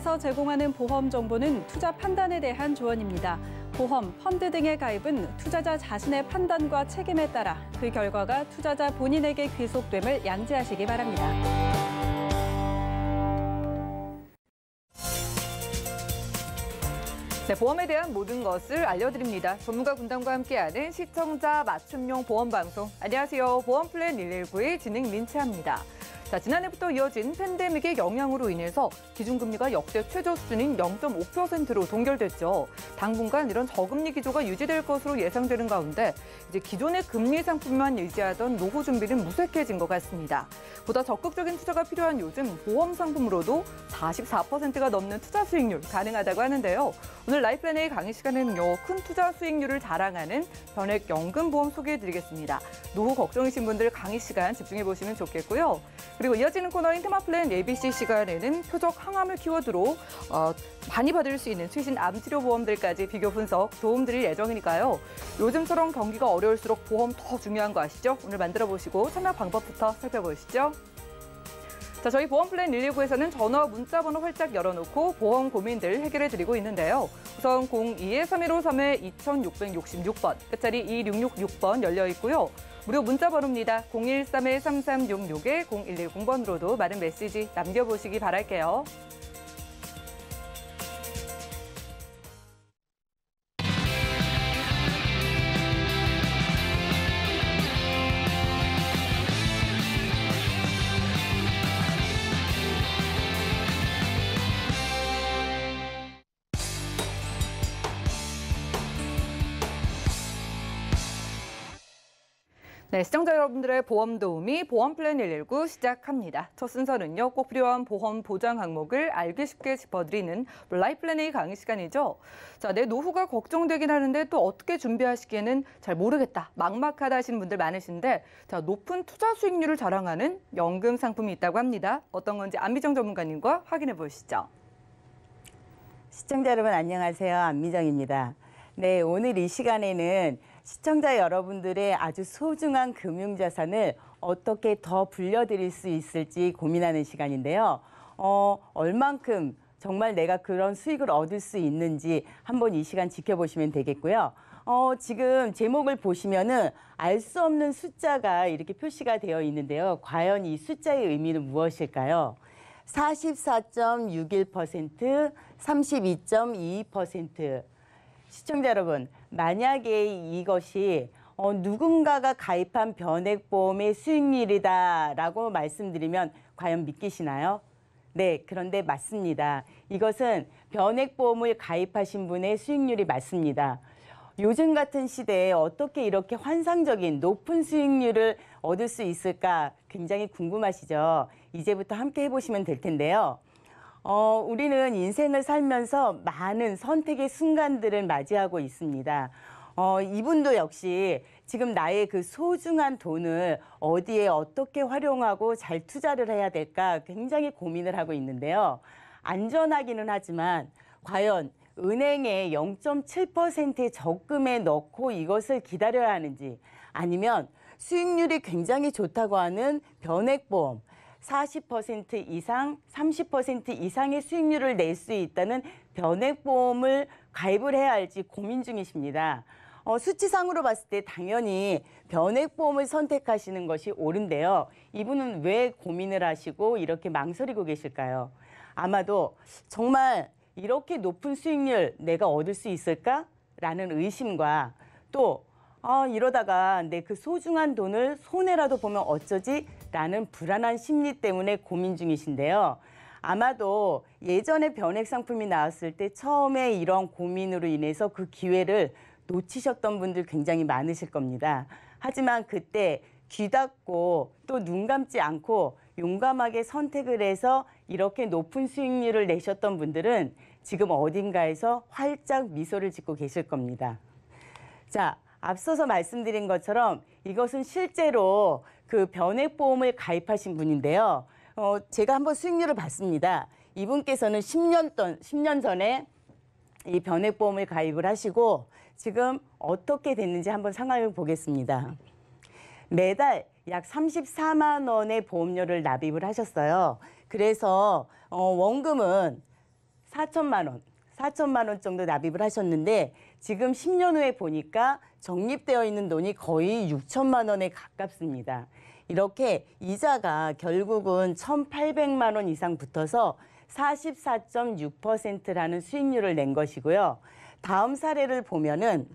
은행에서 제공하는 보험 정보는 투자 판단에 대한 조언입니다. 보험, 펀드 등의 가입은 투자자 자신의 판단과 책임에 따라 그 결과가 투자자 본인에게 귀속됨을 양지하시기 바랍니다. 네, 보험에 대한 모든 것을 알려드립니다. 전문가 군단과 함께하는 시청자 맞춤형 보험 방송. 안녕하세요. 보험플랜 119의 진행 민채입니다. 자, 지난해부터 이어진 팬데믹의 영향으로 인해서 기준금리가 역대 최저 수준인 0.5%로 동결됐죠. 당분간 이런 저금리 기조가 유지될 것으로 예상되는 가운데 이제 기존의 금리 상품만 유지하던 노후 준비는 무색해진 것 같습니다. 보다 적극적인 투자가 필요한 요즘 보험 상품으로도 44%가 넘는 투자 수익률 가능하다고 하는데요. 오늘 라이플랜의 강의 시간에는요. 큰 투자 수익률을 자랑하는 변액 연금보험 소개해드리겠습니다. 노후 걱정이신 분들 강의 시간 집중해보시면 좋겠고요. 그리고 이어지는 코너인 테마플랜 ABC 시간에는 표적 항암을 키워드로 어, 많이 받을 수 있는 최신 암치료 보험들까지 비교 분석 도움드릴 예정이니까요. 요즘처럼 경기가 어려울수록 보험 더 중요한 거 아시죠? 오늘 만들어 보시고 참여 방법부터 살펴보시죠. 자, 저희 보험플랜 119에서는 전화 문자 번호 활짝 열어놓고 보험 고민들 해결해드리고 있는데요. 우선 02-3153-2666번, 끝자리 2666번 열려있고요. 무료 문자 번호입니다. 013-3366-0110번으로도 많은 메시지 남겨보시기 바랄게요. 네, 시청자 여러분들의 보험 도우미 보험 플랜 119 시작합니다. 첫 순서는요, 꼭 필요한 보험 보장 항목을 알기 쉽게 짚어드리는 라이프 플랜의 강의 시간이죠. 자, 내 노후가 걱정되긴 하는데 또 어떻게 준비하시기에는 잘 모르겠다, 막막하다 하시는 분들 많으신데, 자, 높은 투자 수익률을 자랑하는 연금 상품이 있다고 합니다. 어떤 건지 안미정 전문가님과 확인해 보시죠. 시청자 여러분 안녕하세요. 안미정입니다. 네, 오늘 이 시간에는 시청자 여러분들의 아주 소중한 금융자산을 어떻게 더 불려드릴 수 있을지 고민하는 시간인데요. 어, 얼만큼 정말 내가 그런 수익을 얻을 수 있는지 한번 이 시간 지켜보시면 되겠고요. 어, 지금 제목을 보시면은 알 수 없는 숫자가 이렇게 표시가 되어 있는데요. 과연 이 숫자의 의미는 무엇일까요? 44.61%, 32.22%. 시청자 여러분, 만약에 이것이 어, 누군가가 가입한 변액보험의 수익률이다라고 말씀드리면 과연 믿기시나요? 네, 그런데 맞습니다. 이것은 변액보험을 가입하신 분의 수익률이 맞습니다. 요즘 같은 시대에 어떻게 이렇게 환상적인 높은 수익률을 얻을 수 있을까 굉장히 궁금하시죠? 이제부터 함께 해보시면 될 텐데요. 어, 우리는 인생을 살면서 많은 선택의 순간들을 맞이하고 있습니다. 어, 이분도 역시 지금 나의 그 소중한 돈을 어디에 어떻게 활용하고 잘 투자를 해야 될까 굉장히 고민을 하고 있는데요. 안전하기는 하지만 과연 은행에 0.7%의 적금에 넣고 이것을 기다려야 하는지 아니면 수익률이 굉장히 좋다고 하는 변액보험 40% 이상, 30% 이상의 수익률을 낼 수 있다는 변액보험을 가입을 해야 할지 고민 중이십니다. 어, 수치상으로 봤을 때 당연히 변액보험을 선택하시는 것이 옳은데요. 이분은 왜 고민을 하시고 이렇게 망설이고 계실까요? 아마도 정말 이렇게 높은 수익률 내가 얻을 수 있을까라는 의심과 또 아, 이러다가 내 그 소중한 돈을 손해라도 보면 어쩌지? 라는 불안한 심리 때문에 고민 중이신데요. 아마도 예전에 변액 상품이 나왔을 때 처음에 이런 고민으로 인해서 그 기회를 놓치셨던 분들 굉장히 많으실 겁니다. 하지만 그때 귀 닫고 또 눈 감지 않고 용감하게 선택을 해서 이렇게 높은 수익률을 내셨던 분들은 지금 어딘가에서 활짝 미소를 짓고 계실 겁니다. 자, 앞서서 말씀드린 것처럼 이것은 실제로 그 변액보험을 가입하신 분인데요. 어, 제가 한번 수익률을 봤습니다. 이분께서는 10년, 전, 10년 전에 이 변액보험을 가입을 하시고 지금 어떻게 됐는지 한번 상황을 보겠습니다. 매달 약 34만 원의 보험료를 납입을 하셨어요. 그래서 어, 원금은 4천만 원, 4천만 원 정도 납입을 하셨는데 지금 10년 후에 보니까 적립되어 있는 돈이 거의 6천만 원에 가깝습니다. 이렇게 이자가 결국은 1,800만 원 이상 붙어서 44.6%라는 수익률을 낸 것이고요. 다음 사례를 보면은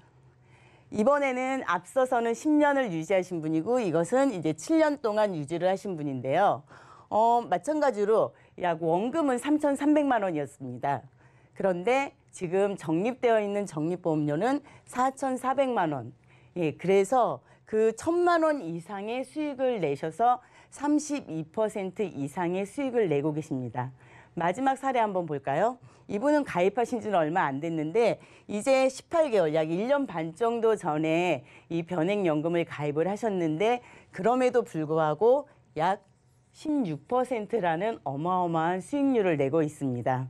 이번에는 앞서서는 10년을 유지하신 분이고 이것은 이제 7년 동안 유지를 하신 분인데요. 어, 마찬가지로 약 원금은 3,300만 원이었습니다. 그런데 지금 적립되어 있는 적립보험료는 4,400만 원. 예, 그래서 그 천만 원 이상의 수익을 내셔서 32% 이상의 수익을 내고 계십니다. 마지막 사례 한번 볼까요? 이분은 가입하신 지는 얼마 안 됐는데 이제 18개월 약 1년 반 정도 전에 이 변액연금을 가입을 하셨는데 그럼에도 불구하고 약 16%라는 어마어마한 수익률을 내고 있습니다.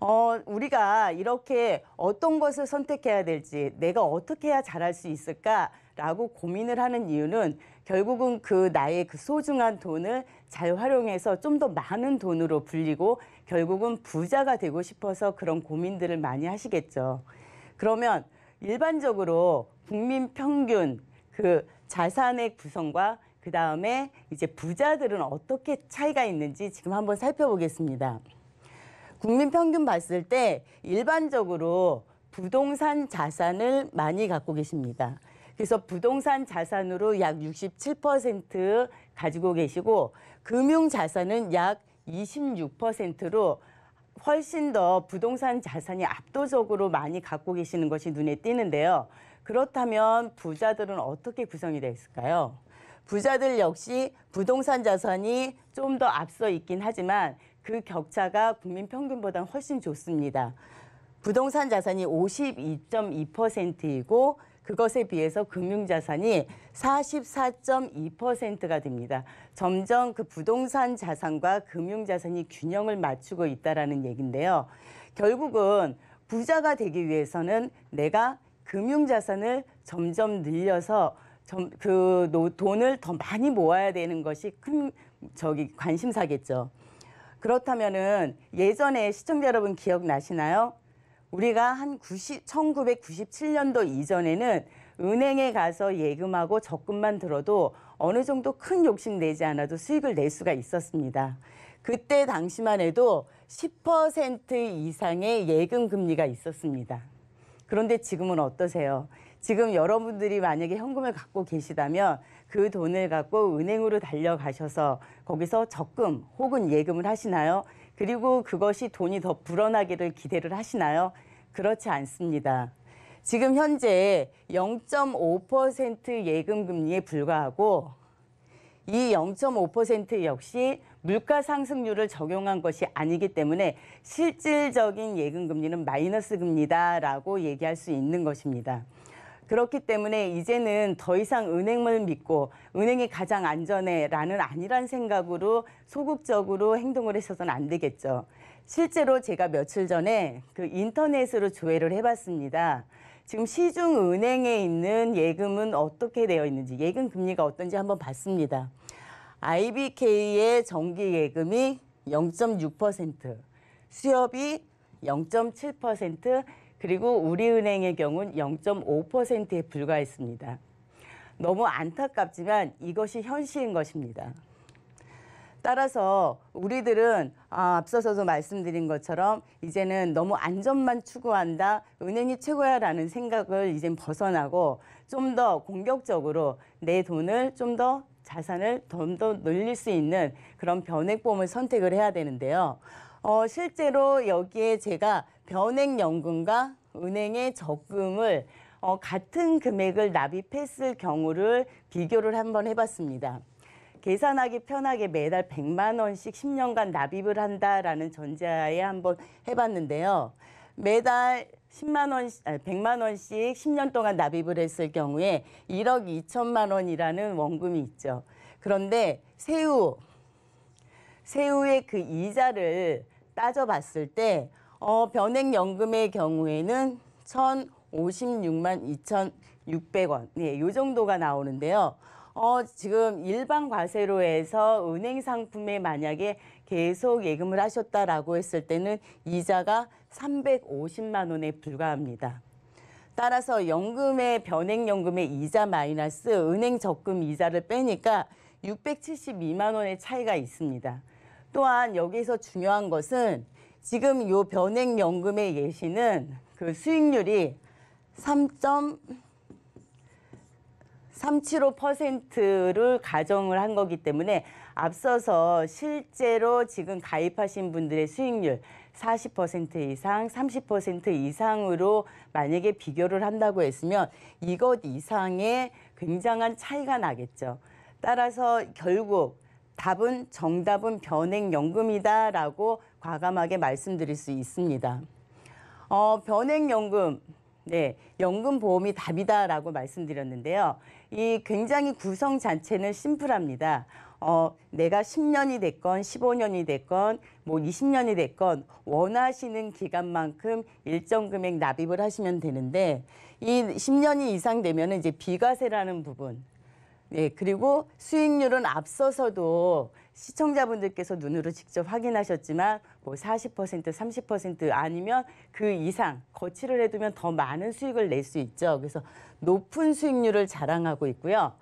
어, 우리가 이렇게 어떤 것을 선택해야 될지, 내가 어떻게 해야 잘할 수 있을까라고 고민을 하는 이유는 결국은 그 나의 그 소중한 돈을 잘 활용해서 좀 더 많은 돈으로 불리고 결국은 부자가 되고 싶어서 그런 고민들을 많이 하시겠죠. 그러면 일반적으로 국민 평균 그 자산의 구성과 그 다음에 이제 부자들은 어떻게 차이가 있는지 지금 한번 살펴보겠습니다. 국민 평균 봤을 때 일반적으로 부동산 자산을 많이 갖고 계십니다. 그래서 부동산 자산으로 약 67% 가지고 계시고 금융 자산은 약 26%로 훨씬 더 부동산 자산이 압도적으로 많이 갖고 계시는 것이 눈에 띄는데요. 그렇다면 부자들은 어떻게 구성이 되어 있을까요? 부자들 역시 부동산 자산이 좀 더 앞서 있긴 하지만 그 격차가 국민 평균보다 훨씬 좋습니다. 부동산 자산이 52.2%이고 그것에 비해서 금융자산이 44.2%가 됩니다. 점점 그 부동산 자산과 금융자산이 균형을 맞추고 있다라는 얘긴데요. 결국은 부자가 되기 위해서는 내가 금융자산을 점점 늘려서 그 돈을 더 많이 모아야 되는 것이 큰 저기 관심사겠죠. 그렇다면은 예전에 시청자 여러분 기억나시나요? 우리가 한 90, 1997년도 이전에는 은행에 가서 예금하고 적금만 들어도 어느 정도 큰 욕심 내지 않아도 수익을 낼 수가 있었습니다. 그때 당시만 해도 10% 이상의 예금 금리가 있었습니다. 그런데 지금은 어떠세요? 지금 여러분들이 만약에 현금을 갖고 계시다면 그 돈을 갖고 은행으로 달려가셔서 거기서 적금 혹은 예금을 하시나요? 그리고 그것이 돈이 더 불어나기를 기대를 하시나요? 그렇지 않습니다. 지금 현재 0.5% 예금 금리에 불과하고 이 0.5% 역시 물가 상승률을 적용한 것이 아니기 때문에 실질적인 예금 금리는 마이너스 금리다라고 얘기할 수 있는 것입니다. 그렇기 때문에 이제는 더 이상 은행을 믿고 은행이 가장 안전해라는 아니란 생각으로 소극적으로 행동을 해서는 안 되겠죠. 실제로 제가 며칠 전에 그 인터넷으로 조회를 해봤습니다. 지금 시중 은행에 있는 예금은 어떻게 되어 있는지 예금 금리가 어떤지 한번 봤습니다. IBK의 정기 예금이 0.6%, 수협이 0.7%, 그리고 우리은행의 경우는 0.5%에 불과했습니다. 너무 안타깝지만 이것이 현실인 것입니다. 따라서 우리들은 아, 앞서서도 말씀드린 것처럼 이제는 너무 안전만 추구한다, 은행이 최고야라는 생각을 이젠 벗어나고 좀 더 공격적으로 내 돈을 좀 더 자산을 좀더 늘릴 수 있는 그런 변액범을 선택을 해야 되는데요. 어, 실제로 여기에 제가 변액연금과 은행의 적금을 어, 같은 금액을 납입했을 경우를 비교를 한번 해봤습니다. 계산하기 편하게 매달 100만 원씩 10년간 납입을 한다라는 전제하에 한번 해봤는데요. 매달 10만 원, 100만 원씩 10년 동안 납입을 했을 경우에 1억 2천만 원이라는 원금이 있죠. 그런데 세후, 세후의 그 이자를 따져봤을 때 어, 변액연금의 경우에는 1,056만 2,600원, 예, 요 정도가 나오는데요. 어, 지금 일반 과세로에서 은행 상품에 만약에 계속 예금을 하셨다라고 했을 때는 이자가 350만 원에 불과합니다. 따라서 연금의 변액연금의 이자 마이너스 은행 적금 이자를 빼니까 672만 원의 차이가 있습니다. 또한 여기서 중요한 것은 지금 요 변액연금의 예시는 그 수익률이 3.375%를 가정을 한 거기 때문에 앞서서 실제로 지금 가입하신 분들의 수익률 40% 이상, 30% 이상으로 만약에 비교를 한다고 했으면 이것 이상의 굉장한 차이가 나겠죠. 따라서 결국 답은 정답은 변액연금이다라고 과감하게 말씀드릴 수 있습니다. 어, 변액연금, 네, 연금보험이 답이다라고 말씀드렸는데요. 이 굉장히 구성 자체는 심플합니다. 어, 내가 10년이 됐건 15년이 됐건 뭐 20년이 됐건 원하시는 기간만큼 일정 금액 납입을 하시면 되는데 이 10년이 이상 되면 이제 비과세라는 부분 예, 그리고 수익률은 앞서서도 시청자분들께서 눈으로 직접 확인하셨지만 뭐 40%, 30% 아니면 그 이상 거치를 해두면 더 많은 수익을 낼 수 있죠. 그래서 높은 수익률을 자랑하고 있고요.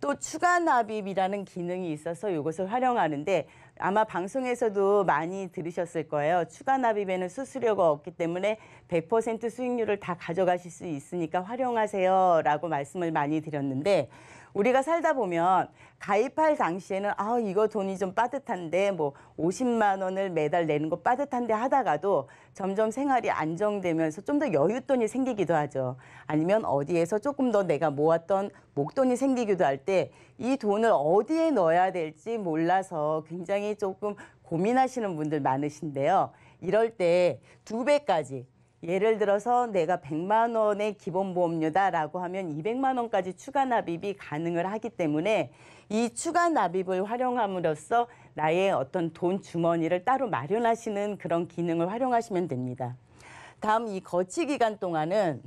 또 추가 납입이라는 기능이 있어서 이것을 활용하는데 아마 방송에서도 많이 들으셨을 거예요. 추가 납입에는 수수료가 없기 때문에 100% 수익률을 다 가져가실 수 있으니까 활용하세요라고 말씀을 많이 드렸는데 우리가 살다 보면 가입할 당시에는 아 이거 돈이 좀 빠듯한데 뭐 50만 원을 매달 내는 거 빠듯한데 하다가도 점점 생활이 안정되면서 좀 더 여윳돈이 생기기도 하죠. 아니면 어디에서 조금 더 내가 모았던 목돈이 생기기도 할 때 이 돈을 어디에 넣어야 될지 몰라서 굉장히 조금 고민하시는 분들 많으신데요. 이럴 때 두 배까지 예를 들어서 내가 100만 원의 기본 보험료다라고 하면 200만 원까지 추가 납입이 가능을 하기 때문에 이 추가 납입을 활용함으로써 나의 어떤 돈 주머니를 따로 마련하시는 그런 기능을 활용하시면 됩니다. 다음 이 거치 기간 동안은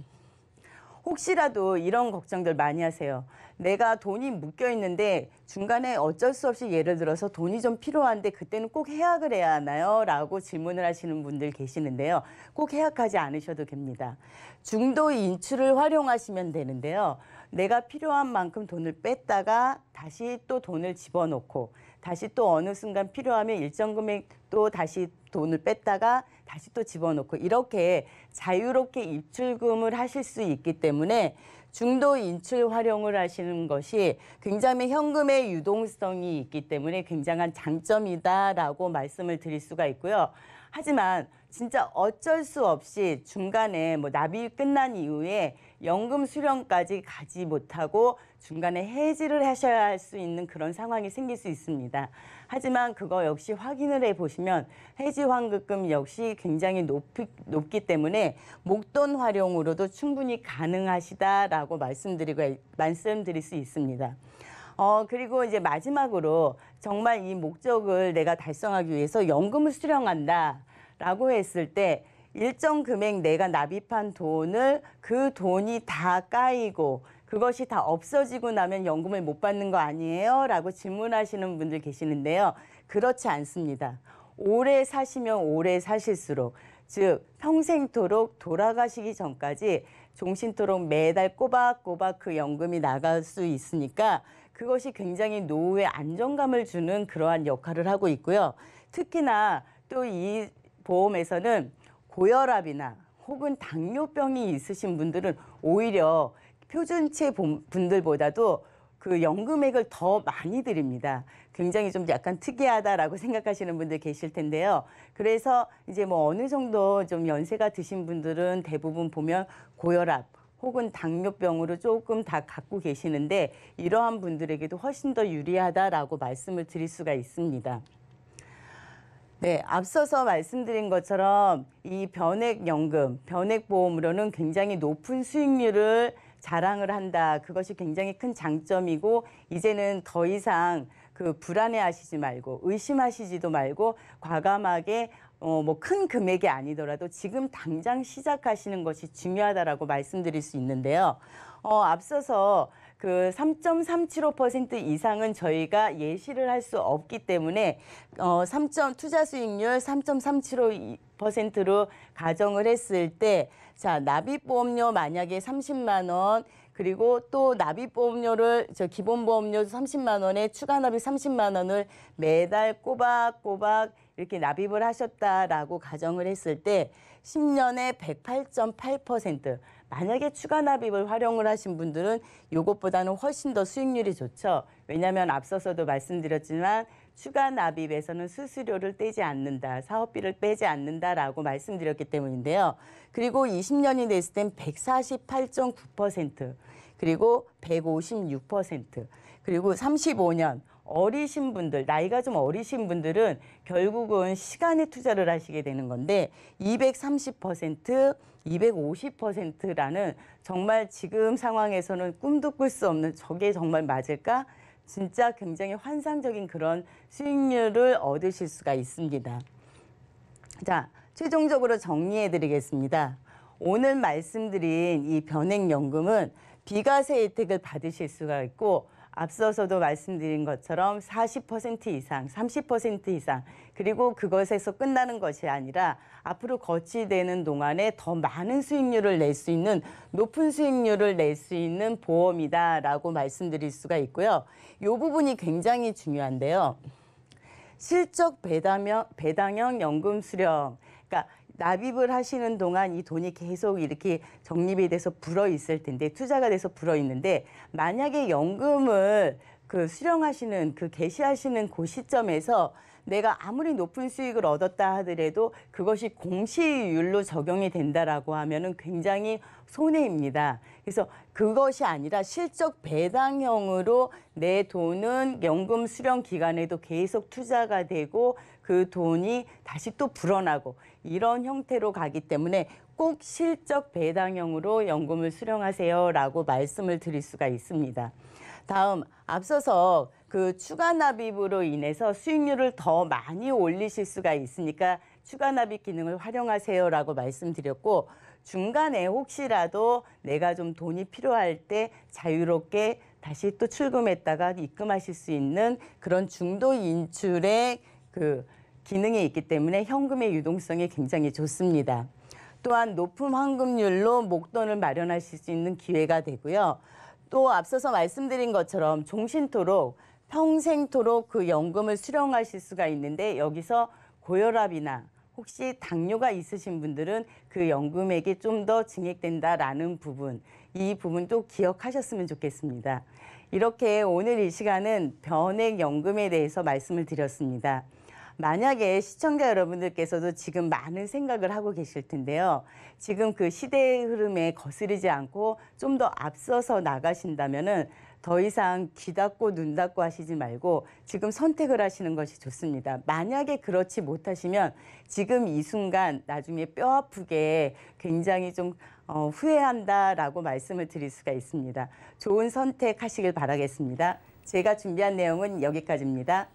혹시라도 이런 걱정들 많이 하세요. 내가 돈이 묶여 있는데 중간에 어쩔 수 없이 예를 들어서 돈이 좀 필요한데 그때는 꼭 해약을 해야 하나요? 라고 질문을 하시는 분들 계시는데요. 꼭 해약하지 않으셔도 됩니다. 중도 인출을 활용하시면 되는데요. 내가 필요한 만큼 돈을 뺐다가 다시 또 돈을 집어넣고 다시 또 어느 순간 필요하면 일정 금액 또 다시 돈을 뺐다가 다시 또 집어넣고 이렇게 자유롭게 입출금을 하실 수 있기 때문에 중도 인출 활용을 하시는 것이 굉장히 현금의 유동성이 있기 때문에 굉장한 장점이다라고 말씀을 드릴 수가 있고요. 하지만 진짜 어쩔 수 없이 중간에 뭐 납입 끝난 이후에 연금 수령까지 가지 못하고 중간에 해지를 하셔야 할 수 있는 그런 상황이 생길 수 있습니다. 하지만 그거 역시 확인을 해보시면 해지 환급금 역시 굉장히 높이, 높기 때문에 목돈 활용으로도 충분히 가능하시다라고 말씀드리고, 말씀드릴 수 있습니다. 어, 그리고 이제 마지막으로 정말 이 목적을 내가 달성하기 위해서 연금을 수령한다. 라고 했을 때 일정 금액 내가 납입한 돈을 그 돈이 다 까이고 그것이 다 없어지고 나면 연금을 못 받는 거 아니에요? 라고 질문하시는 분들 계시는데요. 그렇지 않습니다. 오래 사시면 오래 사실수록 즉 평생토록 돌아가시기 전까지 종신토록 매달 꼬박꼬박 그 연금이 나갈 수 있으니까 그것이 굉장히 노후에 안정감을 주는 그러한 역할을 하고 있고요. 특히나 또 이 보험에서는 고혈압이나 혹은 당뇨병이 있으신 분들은 오히려 표준체 분들보다도 그 연금액을 더 많이 드립니다. 굉장히 좀 약간 특이하다라고 생각하시는 분들 계실 텐데요. 그래서 이제 뭐 어느 정도 좀 연세가 드신 분들은 대부분 보면 고혈압 혹은 당뇨병으로 조금 다 갖고 계시는데 이러한 분들에게도 훨씬 더 유리하다라고 말씀을 드릴 수가 있습니다. 네, 앞서서 말씀드린 것처럼 이 변액연금, 변액보험으로는 굉장히 높은 수익률을 자랑을 한다. 그것이 굉장히 큰 장점이고 이제는 더 이상 그 불안해하시지 말고 의심하시지도 말고 과감하게 어, 뭐 큰 금액이 아니더라도 지금 당장 시작하시는 것이 중요하다라고 말씀드릴 수 있는데요. 어, 앞서서 그 3.375% 이상은 저희가 예시를 할 수 없기 때문에 어, 3. 투자 수익률 3.375%로 가정을 했을 때 자, 납입보험료 만약에 30만 원 그리고 또 납입보험료를 저 기본보험료 30만 원에 추가 납입 30만 원을 매달 꼬박꼬박 이렇게 납입을 하셨다라고 가정을 했을 때 10년에 108.8% 만약에 추가 납입을 활용을 하신 분들은 이것보다는 훨씬 더 수익률이 좋죠. 왜냐하면 앞서서도 말씀드렸지만 추가 납입에서는 수수료를 떼지 않는다, 사업비를 빼지 않는다라고 말씀드렸기 때문인데요. 그리고 20년이 됐을 땐 148.9%, 그리고 156%, 그리고 35년 어리신 분들, 나이가 좀 어리신 분들은 결국은 시간에 투자를 하시게 되는 건데 230%, 250%라는 정말 지금 상황에서는 꿈도 꿀 수 없는 저게 정말 맞을까? 진짜 굉장히 환상적인 그런 수익률을 얻으실 수가 있습니다. 자, 최종적으로 정리해 드리겠습니다. 오늘 말씀드린 이 변액연금은 비과세 혜택을 받으실 수가 있고 앞서서도 말씀드린 것처럼 40% 이상, 30% 이상 그리고 그것에서 끝나는 것이 아니라 앞으로 거치되는 동안에 더 많은 수익률을 낼 수 있는 높은 수익률을 낼 수 있는 보험이다라고 말씀드릴 수가 있고요. 이 부분이 굉장히 중요한데요. 실적 배당형, 배당형 연금 수령. 그러니까 납입을 하시는 동안 이 돈이 계속 이렇게 적립이 돼서 불어 있을 텐데 투자가 돼서 불어 있는데 만약에 연금을 그 수령하시는 그 개시하시는 그 시점에서 내가 아무리 높은 수익을 얻었다 하더라도 그것이 공시율로 적용이 된다라고 하면은 굉장히 손해입니다. 그래서 그것이 아니라 실적 배당형으로 내 돈은 연금 수령 기간에도 계속 투자가 되고 그 돈이 다시 또 불어나고 이런 형태로 가기 때문에 꼭 실적 배당형으로 연금을 수령하세요라고 말씀을 드릴 수가 있습니다. 다음 앞서서 그 추가 납입으로 인해서 수익률을 더 많이 올리실 수가 있으니까 추가 납입 기능을 활용하세요라고 말씀드렸고 중간에 혹시라도 내가 좀 돈이 필요할 때 자유롭게 다시 또 출금했다가 입금하실 수 있는 그런 중도 인출의 그 기능이 있기 때문에 현금의 유동성이 굉장히 좋습니다. 또한 높은 환급률로 목돈을 마련하실 수 있는 기회가 되고요. 또 앞서서 말씀드린 것처럼 종신토록 평생토록 그 연금을 수령하실 수가 있는데 여기서 고혈압이나 혹시 당뇨가 있으신 분들은 그 연금액이 좀 더 증액된다라는 부분, 이 부분도 기억하셨으면 좋겠습니다. 이렇게 오늘 이 시간은 변액연금에 대해서 말씀을 드렸습니다. 만약에 시청자 여러분들께서도 지금 많은 생각을 하고 계실 텐데요. 지금 그 시대의 흐름에 거스르지 않고 좀 더 앞서서 나가신다면은 더 이상 귀 닫고 눈 닫고 하시지 말고 지금 선택을 하시는 것이 좋습니다. 만약에 그렇지 못하시면 지금 이 순간 나중에 뼈 아프게 굉장히 좀 어, 후회한다라고 말씀을 드릴 수가 있습니다. 좋은 선택하시길 바라겠습니다. 제가 준비한 내용은 여기까지입니다.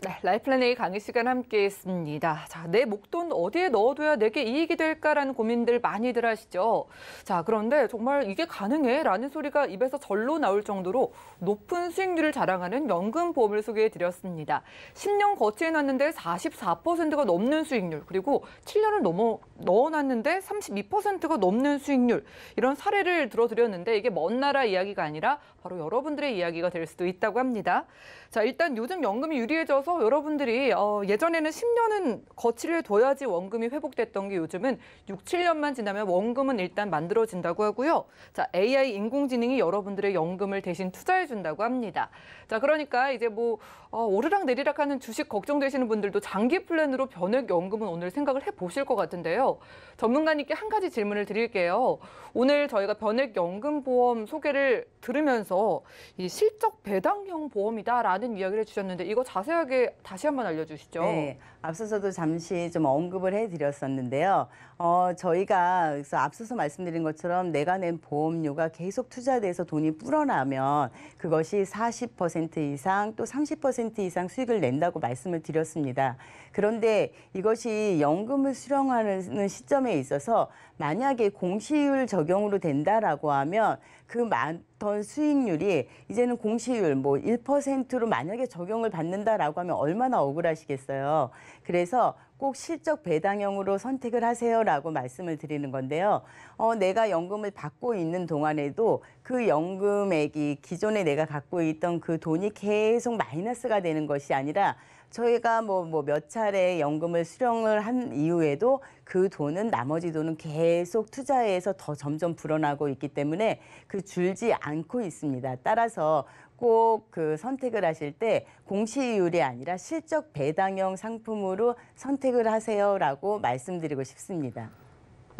네, 라이플랜 A 강의 시간 함께했습니다. 자, 내 목돈 어디에 넣어둬야 내게 이익이 될까라는 고민들 많이들 하시죠. 자, 그런데 정말 이게 가능해라는 소리가 입에서 절로 나올 정도로 높은 수익률을 자랑하는 연금 보험을 소개해드렸습니다. 10년 거치해놨는데 44%가 넘는 수익률, 그리고 7년을 넘어 넣어놨는데 32%가 넘는 수익률 이런 사례를 들어드렸는데 이게 먼 나라 이야기가 아니라 바로 여러분들의 이야기가 될 수도 있다고 합니다. 자, 일단 요즘 연금이 유리해져서 여러분들이 어, 예전에는 10년은 거치를 둬야지 원금이 회복됐던 게 요즘은 6, 7년만 지나면 원금은 일단 만들어진다고 하고요. 자, AI 인공지능이 여러분들의 연금을 대신 투자해 준다고 합니다. 자, 그러니까 이제 뭐 어, 오르락 내리락 하는 주식 걱정되시는 분들도 장기 플랜으로 변액 연금은 오늘 생각을 해 보실 것 같은데요. 전문가님께 한 가지 질문을 드릴게요. 오늘 저희가 변액 연금 보험 소개를 들으면서 이 실적 배당형 보험이다라는 많은 이야기를 해 주셨는데 이거 자세하게 다시 한번 알려주시죠. 네, 앞서서도 잠시 좀 언급을 해드렸었는데요. 어, 저희가 그래서 앞서서 말씀드린 것처럼 내가 낸 보험료가 계속 투자돼서 돈이 불어나면 그것이 40% 이상 또 30% 이상 수익을 낸다고 말씀을 드렸습니다. 그런데 이것이 연금을 수령하는 시점에 있어서 만약에 공시율 적용으로 된다라고 하면 그 많던 수익률이 이제는 공시율 뭐 1%로 만약에 적용을 받는다라고 하면 얼마나 억울하시겠어요. 그래서 꼭 실적 배당형으로 선택을 하세요라고 말씀을 드리는 건데요. 어, 내가 연금을 받고 있는 동안에도 그 연금액이 기존에 내가 갖고 있던 그 돈이 계속 마이너스가 되는 것이 아니라 저희가 뭐뭐 몇 차례 연금을 수령을 한 이후에도 그 돈은 나머지 돈은 계속 투자해서 더 점점 불어나고 있기 때문에 그 줄지 않고 있습니다. 따라서 꼭그 선택을 하실 때 공시율이 아니라 실적 배당형 상품으로 선택을 하세요라고 말씀드리고 싶습니다.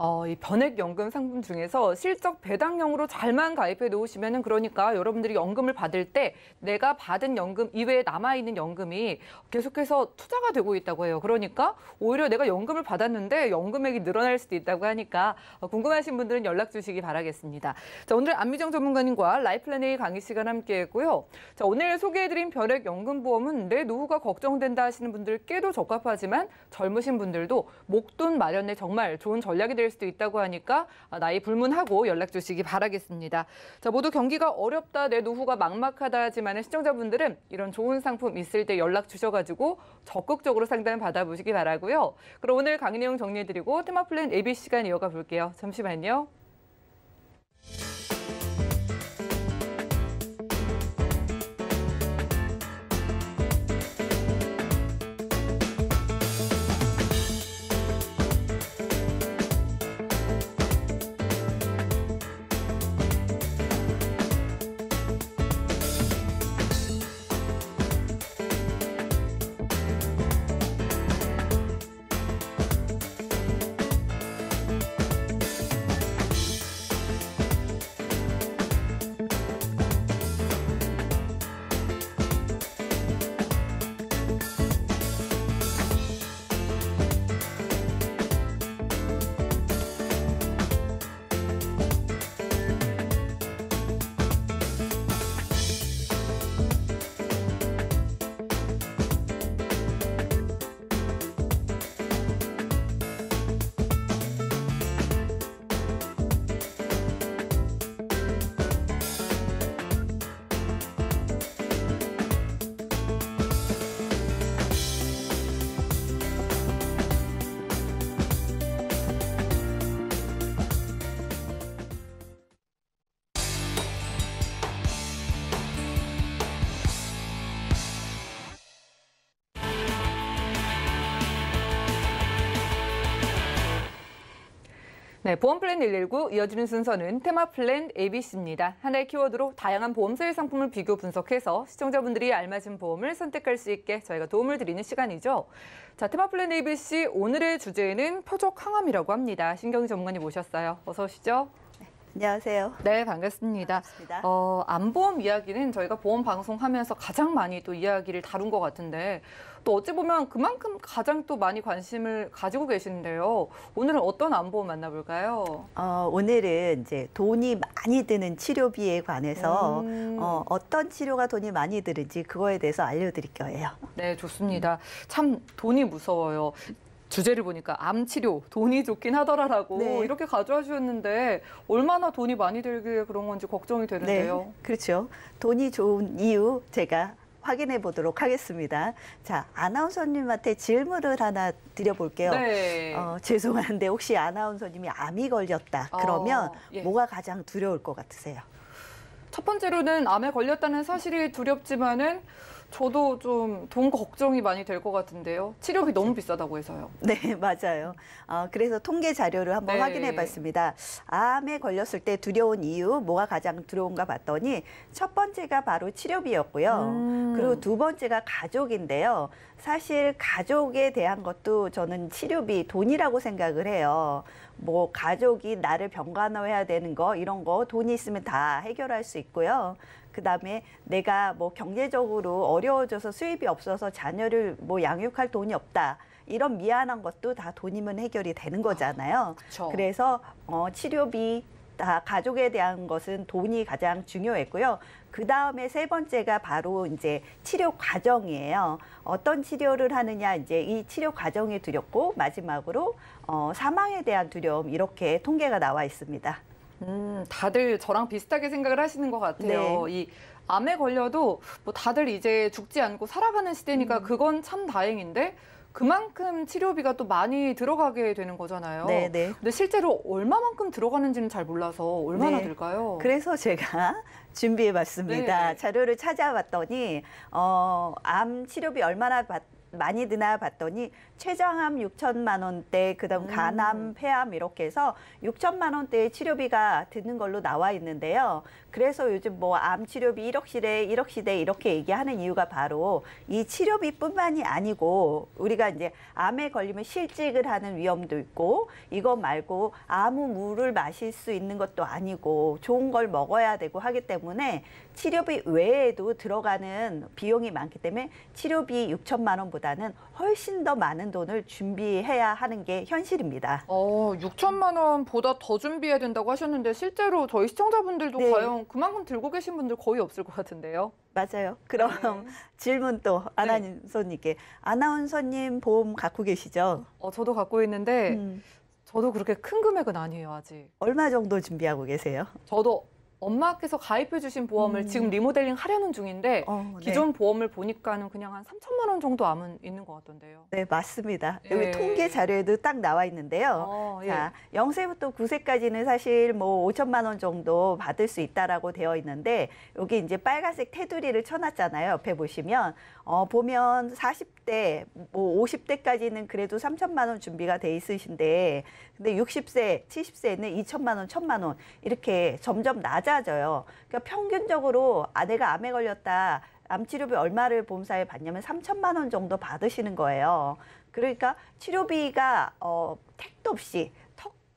어, 이 변액연금 상품 중에서 실적 배당형으로 잘만 가입해 놓으시면은 그러니까 여러분들이 연금을 받을 때 내가 받은 연금 이외에 남아있는 연금이 계속해서 투자가 되고 있다고 해요. 그러니까 오히려 내가 연금을 받았는데 연금액이 늘어날 수도 있다고 하니까 어, 궁금하신 분들은 연락 주시기 바라겠습니다. 자, 오늘 안미정 전문가님과 라이플랜의 강의 시간 함께 했고요. 자, 오늘 소개해드린 변액연금보험은 내 노후가 걱정된다 하시는 분들께도 적합하지만 젊으신 분들도 목돈 마련에 정말 좋은 전략이 될될 수도 있다고 하니까 아, 나이 불문하고 연락 주시기 바라겠습니다. 자, 모두 경기가 어렵다, 내 노후가 막막하다 하지만 시청자분들은 이런 좋은 상품 있을 때 연락 주셔가지고 적극적으로 상담 받아보시기 바라고요. 그럼 오늘 강의내용 정리해드리고 테마플랜 AB 시간 이어가 볼게요. 잠시만요. 네, 보험 플랜 119 이어지는 순서는 테마 플랜 ABC입니다. 하나의 키워드로 다양한 보험사의 상품을 비교 분석해서 시청자분들이 알맞은 보험을 선택할 수 있게 저희가 도움을 드리는 시간이죠. 자, 테마 플랜 ABC 오늘의 주제는 표적 항암이라고 합니다. 신경희 전문가님 모셨어요. 어서 오시죠. 네, 안녕하세요. 네, 반갑습니다. 반갑습니다. 어, 안보험 이야기는 저희가 보험 방송하면서 가장 많이 또 이야기를 다룬 것 같은데 또 어찌 보면 그만큼 가장 또 많이 관심을 가지고 계신데요. 오늘은 어떤 안보 만나볼까요? 어, 오늘은 이제 돈이 많이 드는 치료비에 관해서 음... 어, 어떤 치료가 돈이 많이 드는지 그거에 대해서 알려드릴 거예요. 네, 좋습니다. 참 돈이 무서워요. 주제를 보니까 암 치료 돈이 좋긴 하더라라고 네. 이렇게 가져와 주셨는데 얼마나 돈이 많이 들게 그런 건지 걱정이 되는데요. 네, 그렇죠. 돈이 좋은 이유 제가 확인해 보도록 하겠습니다. 자, 아나운서님한테 질문을 하나 드려볼게요. 네. 어, 죄송한데 혹시 아나운서님이 암이 걸렸다. 어, 그러면 어, 예. 뭐가 가장 두려울 것 같으세요? 첫 번째로는 암에 걸렸다는 사실이 두렵지만은 저도 좀 돈 걱정이 많이 될 것 같은데요. 치료비 너무 비싸다고 해서요. 네, 맞아요. 어, 그래서 통계 자료를 한번 네. 확인해 봤습니다. 암에 걸렸을 때 두려운 이유, 뭐가 가장 두려운가 봤더니 첫 번째가 바로 치료비였고요. 음. 그리고 두 번째가 가족인데요. 사실 가족에 대한 것도 저는 치료비 돈이라고 생각을 해요. 뭐 가족이 나를 병간호해야 되는 거 이런 거 돈이 있으면 다 해결할 수 있고요. 그다음에 내가 뭐 경제적으로 어려워져서 수입이 없어서 자녀를 뭐 양육할 돈이 없다. 이런 미안한 것도 다 돈이면 해결이 되는 거잖아요. 아, 그쵸. 그래서 어, 치료비 다 가족에 대한 것은 돈이 가장 중요했고요. 그 다음에 세 번째가 바로 이제 치료 과정이에요. 어떤 치료를 하느냐 이제 이 치료 과정이 두렵고 마지막으로 어, 사망에 대한 두려움 이렇게 통계가 나와 있습니다. 음, 다들 저랑 비슷하게 생각을 하시는 것 같아요. 네. 이 암에 걸려도 뭐 다들 이제 죽지 않고 살아가는 시대니까 음. 그건 참 다행인데 그만큼 치료비가 또 많이 들어가게 되는 거잖아요. 네, 네. 근데 실제로 얼마만큼 들어가는지는 잘 몰라서 얼마나 네. 들까요? 그래서 제가 준비해 봤습니다. 네. 네. 자료를 찾아봤더니 어, 암 치료비 얼마나 받 많이 드나 봤더니 최장암 6천만 원대, 그다음 음. 간암, 폐암 이렇게 해서 6천만 원대의 치료비가 드는 걸로 나와 있는데요. 그래서 요즘 뭐 암 치료비 1억시대, 1억시대 이렇게 얘기하는 이유가 바로 이 치료비뿐만이 아니고 우리가 이제 암에 걸리면 실직을 하는 위험도 있고 이거 말고 아무 물을 마실 수 있는 것도 아니고 좋은 걸 먹어야 되고 하기 때문에 치료비 외에도 들어가는 비용이 많기 때문에 치료비 6천만 원보다는 훨씬 더 많은 돈을 준비해야 하는 게 현실입니다. 어, 6천만 원보다 더 준비해야 된다고 하셨는데 실제로 저희 시청자분들도 네. 과연 그럼 그만큼 들고 계신 분들 거의 없을 것 같은데요. 맞아요. 그럼 네. 질문 또 네. 아나운서님께. 아나운서님 보험 갖고 계시죠? 어, 저도 갖고 있는데 음. 저도 그렇게 큰 금액은 아니에요, 아직. 얼마 정도 준비하고 계세요? 저도 엄마께서 가입해 주신 보험을 음. 지금 리모델링 하려는 중인데 어, 네. 기존 네. 보험을 보니까는 그냥 한 3천만 원 정도 남은 있는 것 같던데요. 네, 맞습니다. 예. 여기 통계 자료에도 딱 나와 있는데요. 어, 예. 자, 0세부터 9세까지는 사실 뭐 5천만 원 정도 받을 수 있다라고 되어 있는데 여기 이제 빨간색 테두리를 쳐놨잖아요. 옆에 보시면 어, 보면 40대, 뭐 50대까지는 그래도 3천만 원 준비가 돼 있으신데 근데 60세, 70세에는 2천만 원, 1천만 원 이렇게 점점 낮아 낮아져요. 그러니까 평균적으로 아내가 암에 걸렸다. 암 치료비 얼마를 보험사에 받냐면 3천만 원 정도 받으시는 거예요. 그러니까 치료비가 어 택도 없이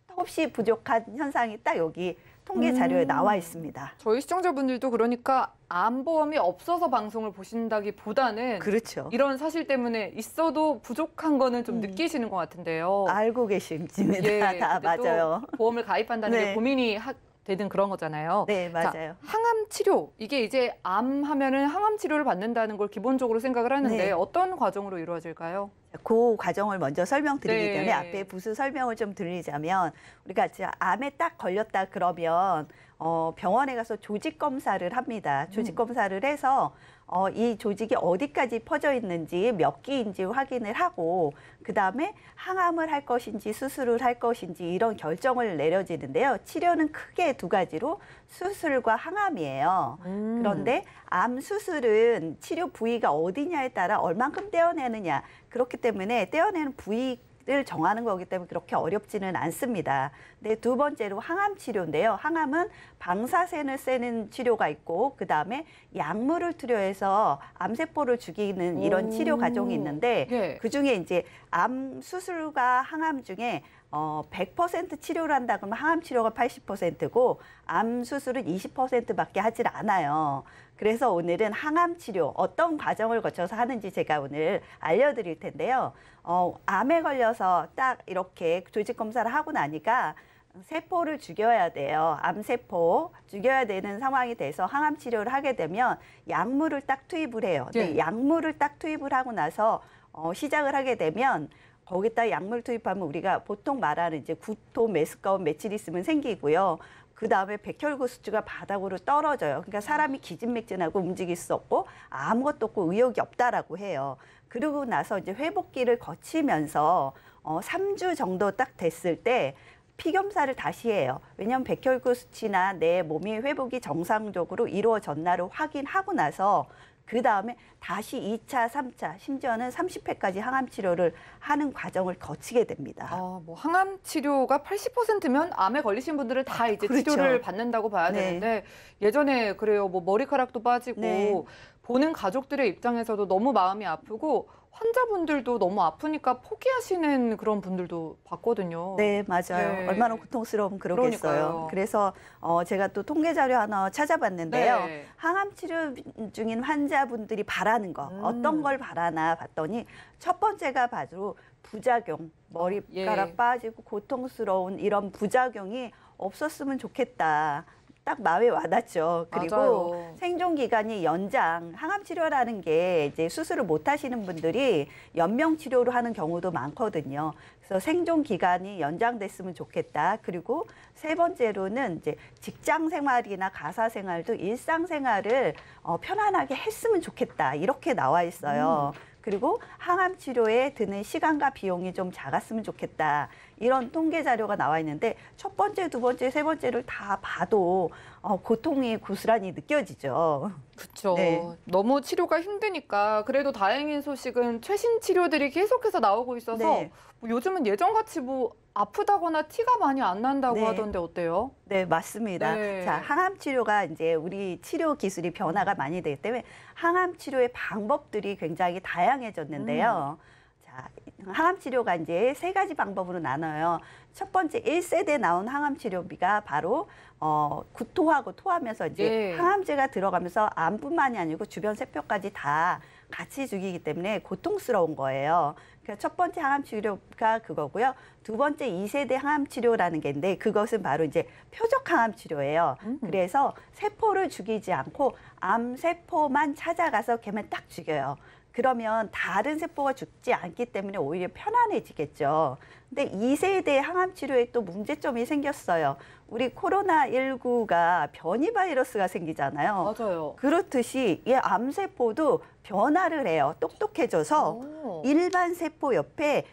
턱없이 부족한 현상이 딱 여기 통계 음. 자료에 음. 나와 있습니다. 저희 시청자분들도 그러니까 암보험이 없어서 방송을 보신다기보다는 그렇죠. 이런 사실 때문에 있어도 부족한 거는 좀 음. 느끼시는 것 같은데요. 알고 계신지니다 예, 다 맞아요. 보험을 가입한다는 네. 게 고민이 하, 되는 그런 거잖아요. 네, 맞아요. 자, 항암 치료 이게 이제 암 하면은 항암 치료를 받는다는 걸 기본적으로 생각을 하는데 네. 어떤 과정으로 이루어질까요? 그 과정을 먼저 설명드리기 네. 때에 앞에 부수 설명을 좀 드리자면 우리가 암에 딱 걸렸다 그러면 어, 병원에 가서 조직 검사를 합니다. 조직 음. 검사를 해서 어, 이 조직이 어디까지 퍼져 있는지 몇 기인지 확인을 하고 그 다음에 항암을 할 것인지 수술을 할 것인지 이런 결정을 내려지는데요. 치료는 크게 두 가지로 수술과 항암이에요. 음. 그런데 암 수술은 치료 부위가 어디냐에 따라 얼만큼 떼어내느냐 그렇기 때문에 떼어내는 부위 를 정하는 거기 때문에 그렇게 어렵지는 않습니다. 네, 두 번째로 항암 치료인데요. 항암은 방사선을 쐬는 치료가 있고 그다음에 약물을 투여해서 암세포를 죽이는 이런 오. 치료 과정이 있는데 네. 그중에 이제 암 수술과 항암 중에 어, 100% 치료를 한다 그러면 항암 치료가 80%고 암 수술은 20%밖에 하질 않아요. 그래서 오늘은 항암 치료 어떤 과정을 거쳐서 하는지 제가 오늘 알려드릴 텐데요. 어, 암에 걸려서 딱 이렇게 조직 검사를 하고 나니까 세포를 죽여야 돼요. 암세포 죽여야 되는 상황이 돼서 항암 치료를 하게 되면 약물을 딱 투입을 해요. 네, 네. 약물을 딱 투입을 하고 나서 어, 시작을 하게 되면 거기다 약물 투입하면 우리가 보통 말하는 이제 구토, 메스꺼움, 며칠 있으면 생기고요. 그 다음에 백혈구수치가 바닥으로 떨어져요. 그러니까 사람이 기진맥진하고 움직일 수 없고 아무것도 없고 의욕이 없다라고 해요. 그러고 나서 이제 회복기를 거치면서 어, 3주 정도 딱 됐을 때 피검사를 다시 해요. 왜냐하면 백혈구 수치나 내 몸이 회복이 정상적으로 이루어졌나를 확인하고 나서 그 다음에 다시 2차, 3차, 심지어는 30회까지 항암 치료를 하는 과정을 거치게 됩니다. 아, 뭐 항암 치료가 80%면 암에 걸리신 분들은다 아, 이제 그렇죠. 치료를 받는다고 봐야 네. 되는데 예전에 그래요. 뭐 머리카락도 빠지고 네. 보는 가족들의 입장에서도 너무 마음이 아프고 환자분들도 너무 아프니까 포기하시는 그런 분들도 봤거든요. 네, 맞아요. 네. 얼마나 고통스러운 그러겠어요. 그러니까요. 그래서 어, 제가 또 통계 자료 하나 찾아봤는데요. 네. 항암 치료 중인 환자분들이 바라는 거 음. 어떤 걸 바라나 봤더니 첫 번째가 바로 부작용, 머리카락 예. 빠지고 고통스러운 이런 부작용이 없었으면 좋겠다. 딱 마음에 와닿죠. 그리고 맞아요. 생존 기간이 연장, 항암 치료라는 게 이제 수술을 못 하시는 분들이 연명 치료로 하는 경우도 많거든요. 그래서 생존 기간이 연장됐으면 좋겠다. 그리고 세 번째로는 이제 직장 생활이나 가사 생활도 일상 생활을 어, 편안하게 했으면 좋겠다. 이렇게 나와 있어요. 음. 그리고 항암 치료에 드는 시간과 비용이 좀 작았으면 좋겠다. 이런 통계 자료가 나와 있는데 첫 번째, 두 번째, 세 번째를 다 봐도 어, 고통이 고스란히 느껴지죠. 그렇죠. 네. 너무 치료가 힘드니까 그래도 다행인 소식은 최신 치료들이 계속해서 나오고 있어서 네. 뭐 요즘은 예전같이 뭐 아프다거나 티가 많이 안 난다고 네. 하던데 어때요? 네, 맞습니다. 네. 자, 항암 치료가 이제 우리 치료 기술이 변화가 많이 되기 때문에 항암 치료의 방법들이 굉장히 다양해졌는데요. 음. 자, 항암 치료가 이제 세 가지 방법으로 나눠요. 첫 번째 일세대 나온 항암 치료비가 바로 어, 구토하고 토하면서 이제 예. 항암제가 들어가면서 암뿐만이 아니고 주변 세포까지 다 같이 죽이기 때문에 고통스러운 거예요. 그첫 그러니까 번째 항암 치료가 그거고요. 두 번째 이세대 항암 치료라는 게 있는데 그것은 바로 이제 표적 항암 치료예요. 음. 그래서 세포를 죽이지 않고 암 세포만 찾아가서 걔만 딱 죽여요. 그러면 다른 세포가 죽지 않기 때문에 오히려 편안해지겠죠. 근데 이세대 항암 치료에 또 문제점이 생겼어요. 우리 코로나19가 변이 바이러스가 생기잖아요. 맞아요. 그렇듯이 이 암세포도 변화를 해요. 똑똑해져서 오. 일반 세포 옆에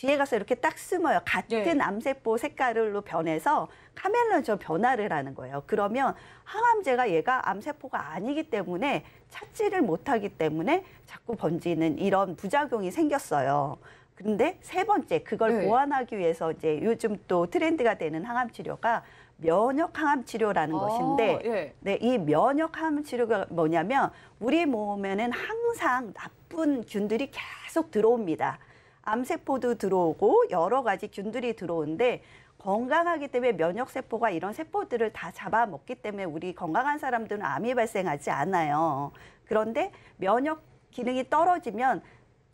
뒤에 가서 이렇게 딱 숨어요. 같은 네. 암세포 색깔로 변해서 카멜론처럼 변화를 하는 거예요. 그러면 항암제가 얘가 암세포가 아니기 때문에 찾지를 못하기 때문에 자꾸 번지는 이런 부작용이 생겼어요. 그런데 세 번째 그걸 네. 보완하기 위해서 이제 요즘 또 트렌드가 되는 항암 치료가 면역 항암 치료라는 아, 것인데 예. 네, 이 면역 항암 치료가 뭐냐면 우리 몸에는 항상 나쁜 균들이 계속 들어옵니다. 암세포도 들어오고 여러 가지 균들이 들어오는데 건강하기 때문에 면역세포가 이런 세포들을 다 잡아먹기 때문에 우리 건강한 사람들은 암이 발생하지 않아요. 그런데 면역 기능이 떨어지면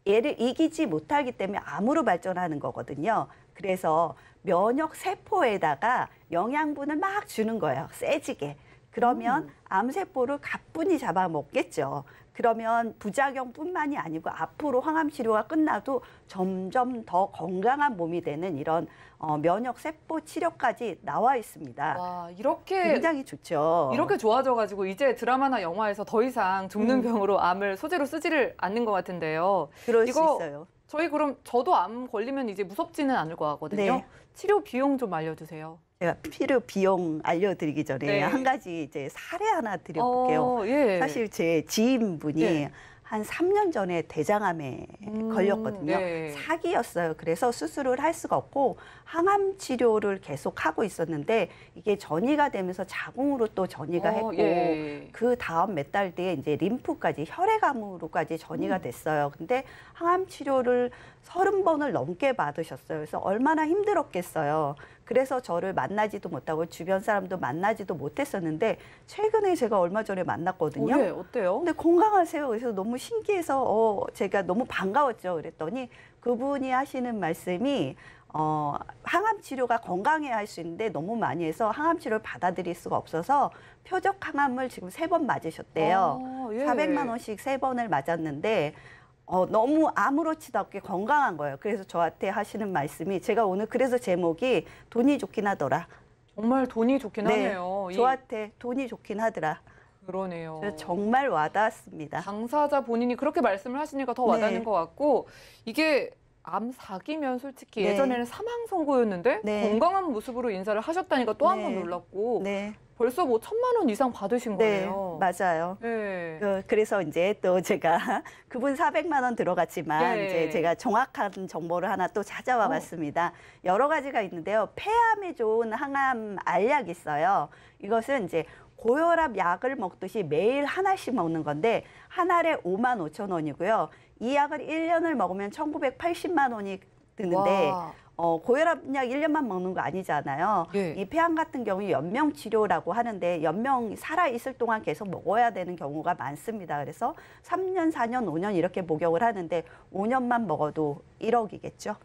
얘를 이기지 못하기 때문에 암으로 발전하는 거거든요. 그래서 면역 세포에다가 영양분을 막 주는 거예요. 세지게. 그러면 음. 암세포를 가뿐히 잡아먹겠죠. 그러면 부작용뿐만이 아니고 앞으로 항암 치료가 끝나도 점점 더 건강한 몸이 되는 이런 어, 면역 세포 치료까지 나와 있습니다. 와, 이렇게 굉장히 좋죠. 이렇게 좋아져 가지고 이제 드라마나 영화에서 더 이상 죽는 음. 병으로 암을 소재로 쓰지를 않는 것 같은데요. 그럴 수 있어요. 저희 그럼 저도 암 걸리면 이제 무섭지는 않을 것 같거든요. 네. 치료 비용 좀 알려주세요. 제가 필요 비용 알려드리기 전에 네. 한 가지 이제 사례 하나 드려볼게요. 어, 예. 사실 제 지인분이 예. 한 3년 전에 대장암에 음, 걸렸거든요. 네. 사기였어요. 그래서 수술을 할 수가 없고 항암 치료를 계속 하고 있었는데 이게 전이가 되면서 자궁으로 또 전이가 어, 했고 예. 그 다음 몇 달 뒤에 이제 림프까지 혈액암으로까지 전이가 음. 됐어요. 근데 항암 치료를 30번을 넘게 받으셨어요. 그래서 얼마나 힘들었겠어요. 그래서 저를 만나지도 못하고 주변 사람도 만나지도 못했었는데 최근에 제가 얼마 전에 만났거든요. 어, 네, 어때요? 근데 건강하세요. 그래서 너무 신기해서 어, 제가 너무 반가웠죠. 그랬더니 그분이 하시는 말씀이 어, 항암 치료가 건강해야 할 수 있는데 너무 많이 해서 항암 치료를 받아들일 수가 없어서 표적 항암을 지금 세 번 맞으셨대요. 아, 예. 400만 원씩 세 번을 맞았는데 어, 너무 아무렇지도 않게 건강한 거예요. 그래서 저한테 하시는 말씀이 제가 오늘 그래서 제목이 돈이 좋긴 하더라. 정말 돈이 좋긴 네, 하네요. 예. 저한테 돈이 좋긴 하더라. 그러네요. 정말 와닿았습니다. 당사자 본인이 그렇게 말씀을 하시니까 더 네. 와닿는 네. 것 같고 이게 암 사기면 솔직히 네. 예전에는 사망 선고였는데 네. 건강한 모습으로 인사를 하셨다니까 또 한번 네. 놀랐고 네. 벌써 뭐 천만 원 이상 받으신 네, 거예요. 맞아요. 그, 그래서 이제 또 제가 그분 400만 원 들어갔지만 이제 제가 정확한 정보를 하나 또 찾아와 어. 봤습니다. 여러 가지가 있는데요. 폐암에 좋은 항암 알약이 있어요. 이것은 이제 고혈압 약을 먹듯이 매일 하나씩 먹는 건데 한 알에 5만 5천 원이고요. 이 약을 1년을 먹으면 1980만 원이 드는데 어, 고혈압약 1년만 먹는 거 아니잖아요. 예. 이 폐암 같은 경우 연명 치료라고 하는데 연명 살아 있을 동안 계속 먹어야 되는 경우가 많습니다. 그래서 3년, 4년, 5년 이렇게 목욕을 하는데 5년만 먹어도 1억이겠죠.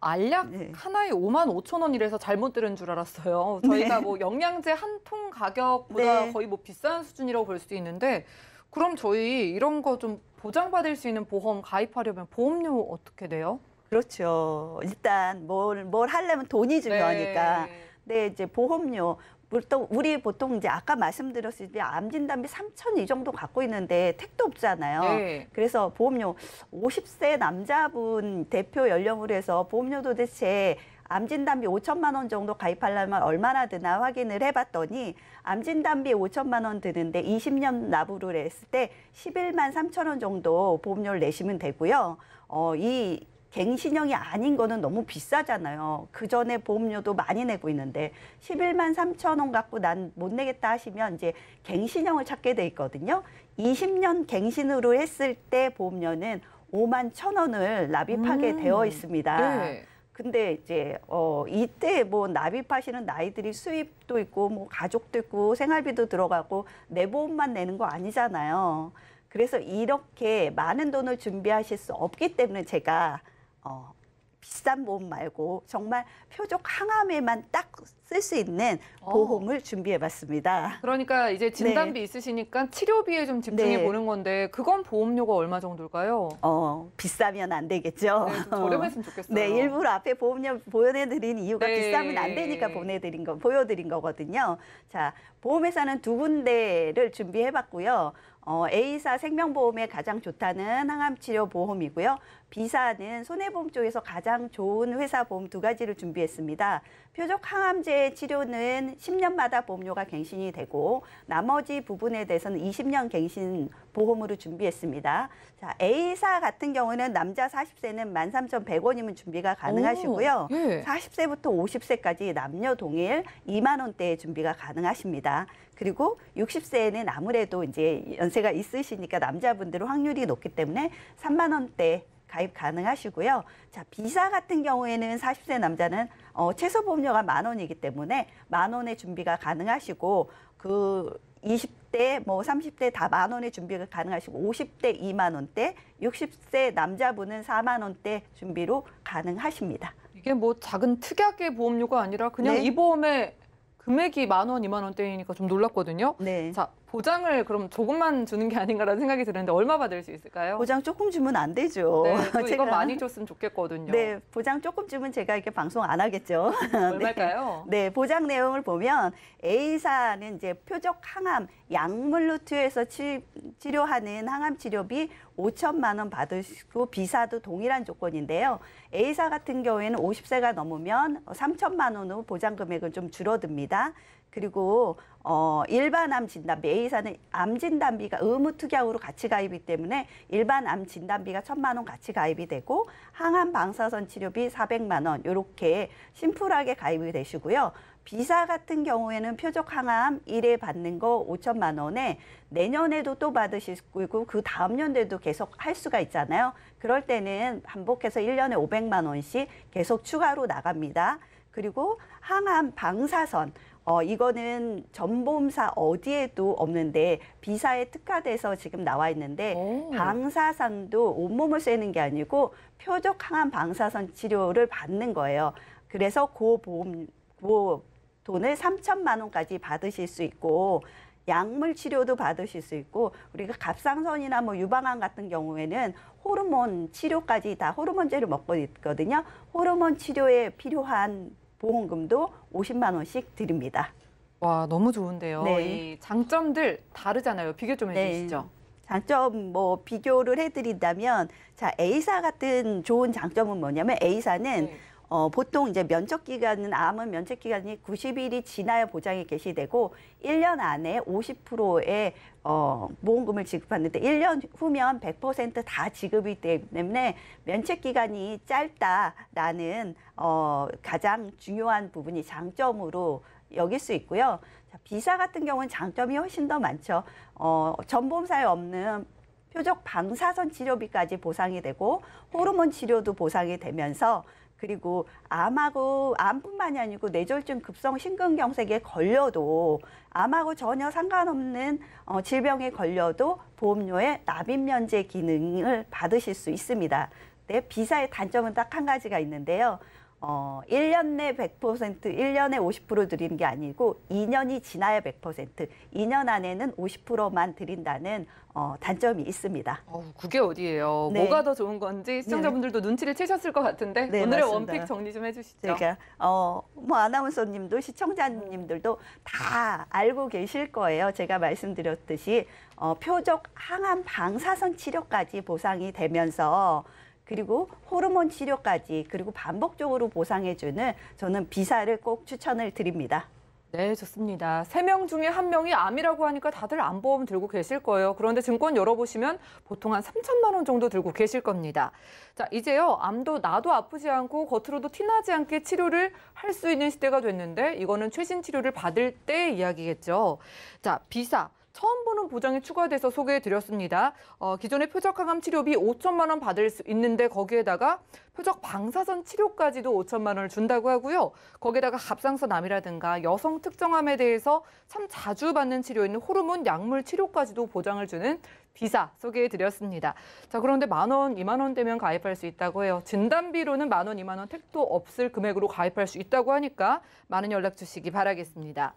알약 네. 하나에 5만 5천 원이래서 잘못 들은 줄 알았어요. 네. 저희가 네. 뭐 영양제 한 통 가격보다 네. 거의 뭐 비싼 수준이라고 볼 수도 있는데 그럼 저희 이런 거 좀 보장받을 수 있는 보험 가입하려면 보험료 어떻게 돼요? 그렇죠. 일단 뭘, 뭘 하려면 돈이 네. 중요하니까. 네. 근 이제 보험료 보통 우리 보통 이제 아까 말씀드렸듯이 암진 단비 3천 이 정도 갖고 있는데 택도 없잖아요. 네. 그래서 보험료 50세 남자분 대표 연령으로 해서 보험료 도대체 암진단비 5천만 원 정도 가입하려면 얼마나 드나 확인을 해봤더니 암진단비 5천만 원 드는데 20년 납부를 했을 때 11만 3천 원 정도 보험료를 내시면 되고요. 어, 이 갱신형이 아닌 거는 너무 비싸잖아요. 그 전에 보험료도 많이 내고 있는데 11만 3천 원 갖고 난 못 내겠다 하시면 이제 갱신형을 찾게 돼 있거든요. 20년 갱신으로 했을 때 보험료는 5만 천 원을 납입하게 음. 되어 있습니다. 네. 근데 이제 어 이때 뭐 납입하시는 나이들이 수입도 있고 뭐 가족도 있고 생활비도 들어가고 내 보험만 내는 거 아니잖아요. 그래서 이렇게 많은 돈을 준비하실 수 없기 때문에 제가 어, 비싼 보험 말고 정말 표적 항암에만 딱 쓸 수 있는 어. 보험을 준비해봤습니다. 그러니까 이제 네. 진단비 네. 있으시니까 치료비에 좀 집중해 네. 보는 건데 그건 보험료가 얼마 정도일까요? 어 비싸면 안 되겠죠. 네, 저렴했으면 어. 좋겠어요. 네 일부러 앞에 보험료 보여드린 이유가 네. 비싸면 안 되니까 보내드린 거 보여드린 거거든요. 자 보험회사는 두 군데를 준비해봤고요. 어, A사 생명보험에 가장 좋다는 항암치료 보험이고요. 비사는 손해보험 쪽에서 가장 좋은 회사 보험 두 가지를 준비했습니다. 표적 항암제 치료는 10년마다 보험료가 갱신이 되고 나머지 부분에 대해서는 20년 갱신 보험으로 준비했습니다. 자, A사 같은 경우는 남자 40세는 13,100원이면 준비가 가능하시고요. 오, 예. 40세부터 50세까지 남녀 동일 2만 원대에 준비가 가능하십니다. 그리고 60세에는 아무래도 이제 연세가 있으시니까 남자분들은 확률이 높기 때문에 3만 원대 가입 가능하시고요. 자, 비사 같은 경우에는 40세 남자는 어, 최소 보험료가 만 원이기 때문에 만 원의 준비가 가능하시고 그 20대, 뭐 30대 다 만 원의 준비가 가능하시고 50대 2만 원대, 60세 남자분은 4만 원대 준비로 가능하십니다. 이게 뭐 작은 특약의 보험료가 아니라 그냥 네. 이보험에 금액이 만 원, 이만 원대이니까 좀 놀랐거든요. 네. 자, 보장을 그럼 조금만 주는 게 아닌가라는 생각이 드는데 얼마 받을 수 있을까요? 보장 조금 주면 안 되죠. 네, 제가 많이 줬으면 좋겠거든요. 네, 보장 조금 주면 제가 이렇게 방송 안 하겠죠. 네. 얼마일까요? 네, 네, 보장 내용을 보면 A사는 이제 표적 항암 약물로 투여해서 치, 치료하는 항암 치료비 5천만 원 받으시고 B사도 동일한 조건인데요. A사 같은 경우에는 50세가 넘으면 3천만 원으로 보장 금액은 좀 줄어듭니다. 그리고 어, 일반 암 진단 이사는암 진단비가 의무 특약으로 같이 가입이 때문에 일반 암 진단비가 천만 원 같이 가입이 되고 항암 방사선 치료비 사백만원 이렇게 심플하게 가입이 되시고요. 비사 같은 경우에는 표적 항암 일회 받는 거오천만 원에 내년에도 또받으실수있고그 다음 년에도 계속 할 수가 있잖아요. 그럴 때는 반복해서 일년에오백만 원씩 계속 추가로 나갑니다. 그리고 항암 방사선 어, 이거는 전보험사 어디에도 없는데 비사에 특화돼서 지금 나와 있는데 오. 방사선도 온몸을 쐬는 게 아니고 표적 항암 방사선 치료를 받는 거예요. 그래서 고보험 고 돈을 3천만 원까지 받으실 수 있고 약물 치료도 받으실 수 있고 우리가 갑상선이나 뭐 유방암 같은 경우에는 호르몬 치료까지 다 호르몬제를 먹고 있거든요. 호르몬 치료에 필요한 보험금도 50만 원씩 드립니다. 와 너무 좋은데요. 네. 이 장점들 다르잖아요. 비교 좀 네. 해주시죠. 네. 장점 뭐 비교를 해드린다면 자 A사 같은 좋은 장점은 뭐냐면 A사는 네. 어, 보통 이제 면적 기간은 암은 면책 기간이 90일이 지나야 보장이 개시되고 1년 안에 50%의 어, 보험금을 지급하는데 1년 후면 100%다 지급이 되기 때문에 면책 기간이 짧다라는 어, 가장 중요한 부분이 장점으로 여길 수 있고요. 자, 비사 같은 경우는 장점이 훨씬 더 많죠. 어, 전보험사에 없는 표적 방사선 치료비까지 보상이 되고 호르몬 치료도 보상이 되면서 그리고 암하고 암뿐만이 아니고 뇌졸중 급성 심근경색에 걸려도 암하고 전혀 상관없는 어, 질병에 걸려도 보험료의 납입 면제 기능을 받으실 수 있습니다. 근 네, 비사의 단점은 딱 한 가지가 있는데요. 어, 1년 내 100%, 1년에 50% 드리는 게 아니고 2년이 지나야 100%, 2년 안에는 50%만 드린다는 어, 단점이 있습니다. 어, 그게 어디예요? 네. 뭐가 더 좋은 건지 네. 시청자분들도 네. 눈치를 채셨을 것 같은데 네, 오늘의 맞습니다. 원픽 정리 좀 해주시죠. 그러니까 어, 뭐 아나운서님도 시청자님들도 다 알고 계실 거예요. 제가 말씀드렸듯이 어, 표적 항암 방사선 치료까지 보상이 되면서 그리고 호르몬 치료까지 그리고 반복적으로 보상해주는 저는 비사를 꼭 추천을 드립니다. 네, 좋습니다. 세 명 중에 한명이 암이라고 하니까 다들 암보험 들고 계실 거예요. 그런데 증권 열어보시면 보통 한 3천만 원 정도 들고 계실 겁니다. 자, 이제요. 암도 나도 아프지 않고 겉으로도 티나지 않게 치료를 할 수 있는 시대가 됐는데 이거는 최신 치료를 받을 때 이야기겠죠. 자, 비사. 처음 보는 보장이 추가돼서 소개해드렸습니다. 어, 기존의 표적 항암 치료비 5천만 원 받을 수 있는데 거기에다가 표적 방사선 치료까지도 5천만 원을 준다고 하고요. 거기에다가 갑상선암이라든가 여성 특정암에 대해서 참 자주 받는 치료인 호르몬 약물 치료까지도 보장을 주는 비사 소개해드렸습니다. 자 그런데 만 원, 이만 원되면 가입할 수 있다고 해요. 진단비로는 만 원, 이만 원 택도 없을 금액으로 가입할 수 있다고 하니까 많은 연락 주시기 바라겠습니다.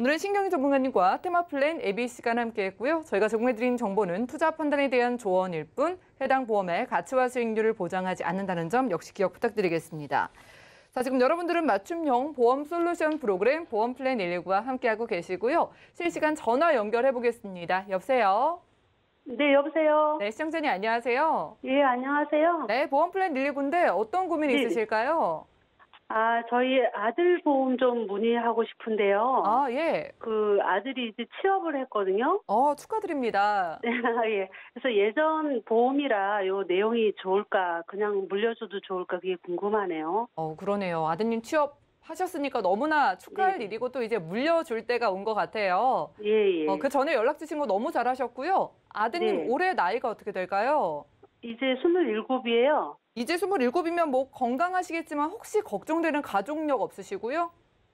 오늘은 신경희전문가님과 테마플랜 ABC가 함께했고요. 저희가 제공해드린 정보는 투자 판단에 대한 조언일 뿐 해당 보험의 가치와 수익률을 보장하지 않는다는 점 역시 기억 부탁드리겠습니다. 자, 지금 여러분들은 맞춤형 보험 솔루션 프로그램 보험플랜 119와 함께하고 계시고요. 실시간 전화 연결해 보겠습니다. 여보세요? 네, 여보세요? 네, 시청자님 안녕하세요? 예, 안녕하세요? 네, 보험플랜 119인데 어떤 고민이 네. 있으실까요? 아, 저희 아들 보험 좀 문의하고 싶은데요. 아, 예. 그 아들이 이제 취업을 했거든요. 어, 축하드립니다. 예. 그래서 예전 보험이라 요 내용이 좋을까, 그냥 물려줘도 좋을까 그게 궁금하네요. 어, 그러네요. 아드님 취업 하셨으니까 너무나 축하할 네. 일이고 또 이제 물려줄 때가 온 것 같아요. 예, 예. 어, 그 전에 연락 주신 거 너무 잘하셨고요. 아드님 네. 올해 나이가 어떻게 될까요? 이제 27이에요. 이제 27이면 뭐 건강하시겠지만 혹시 걱정되는 가족력 없으시고요?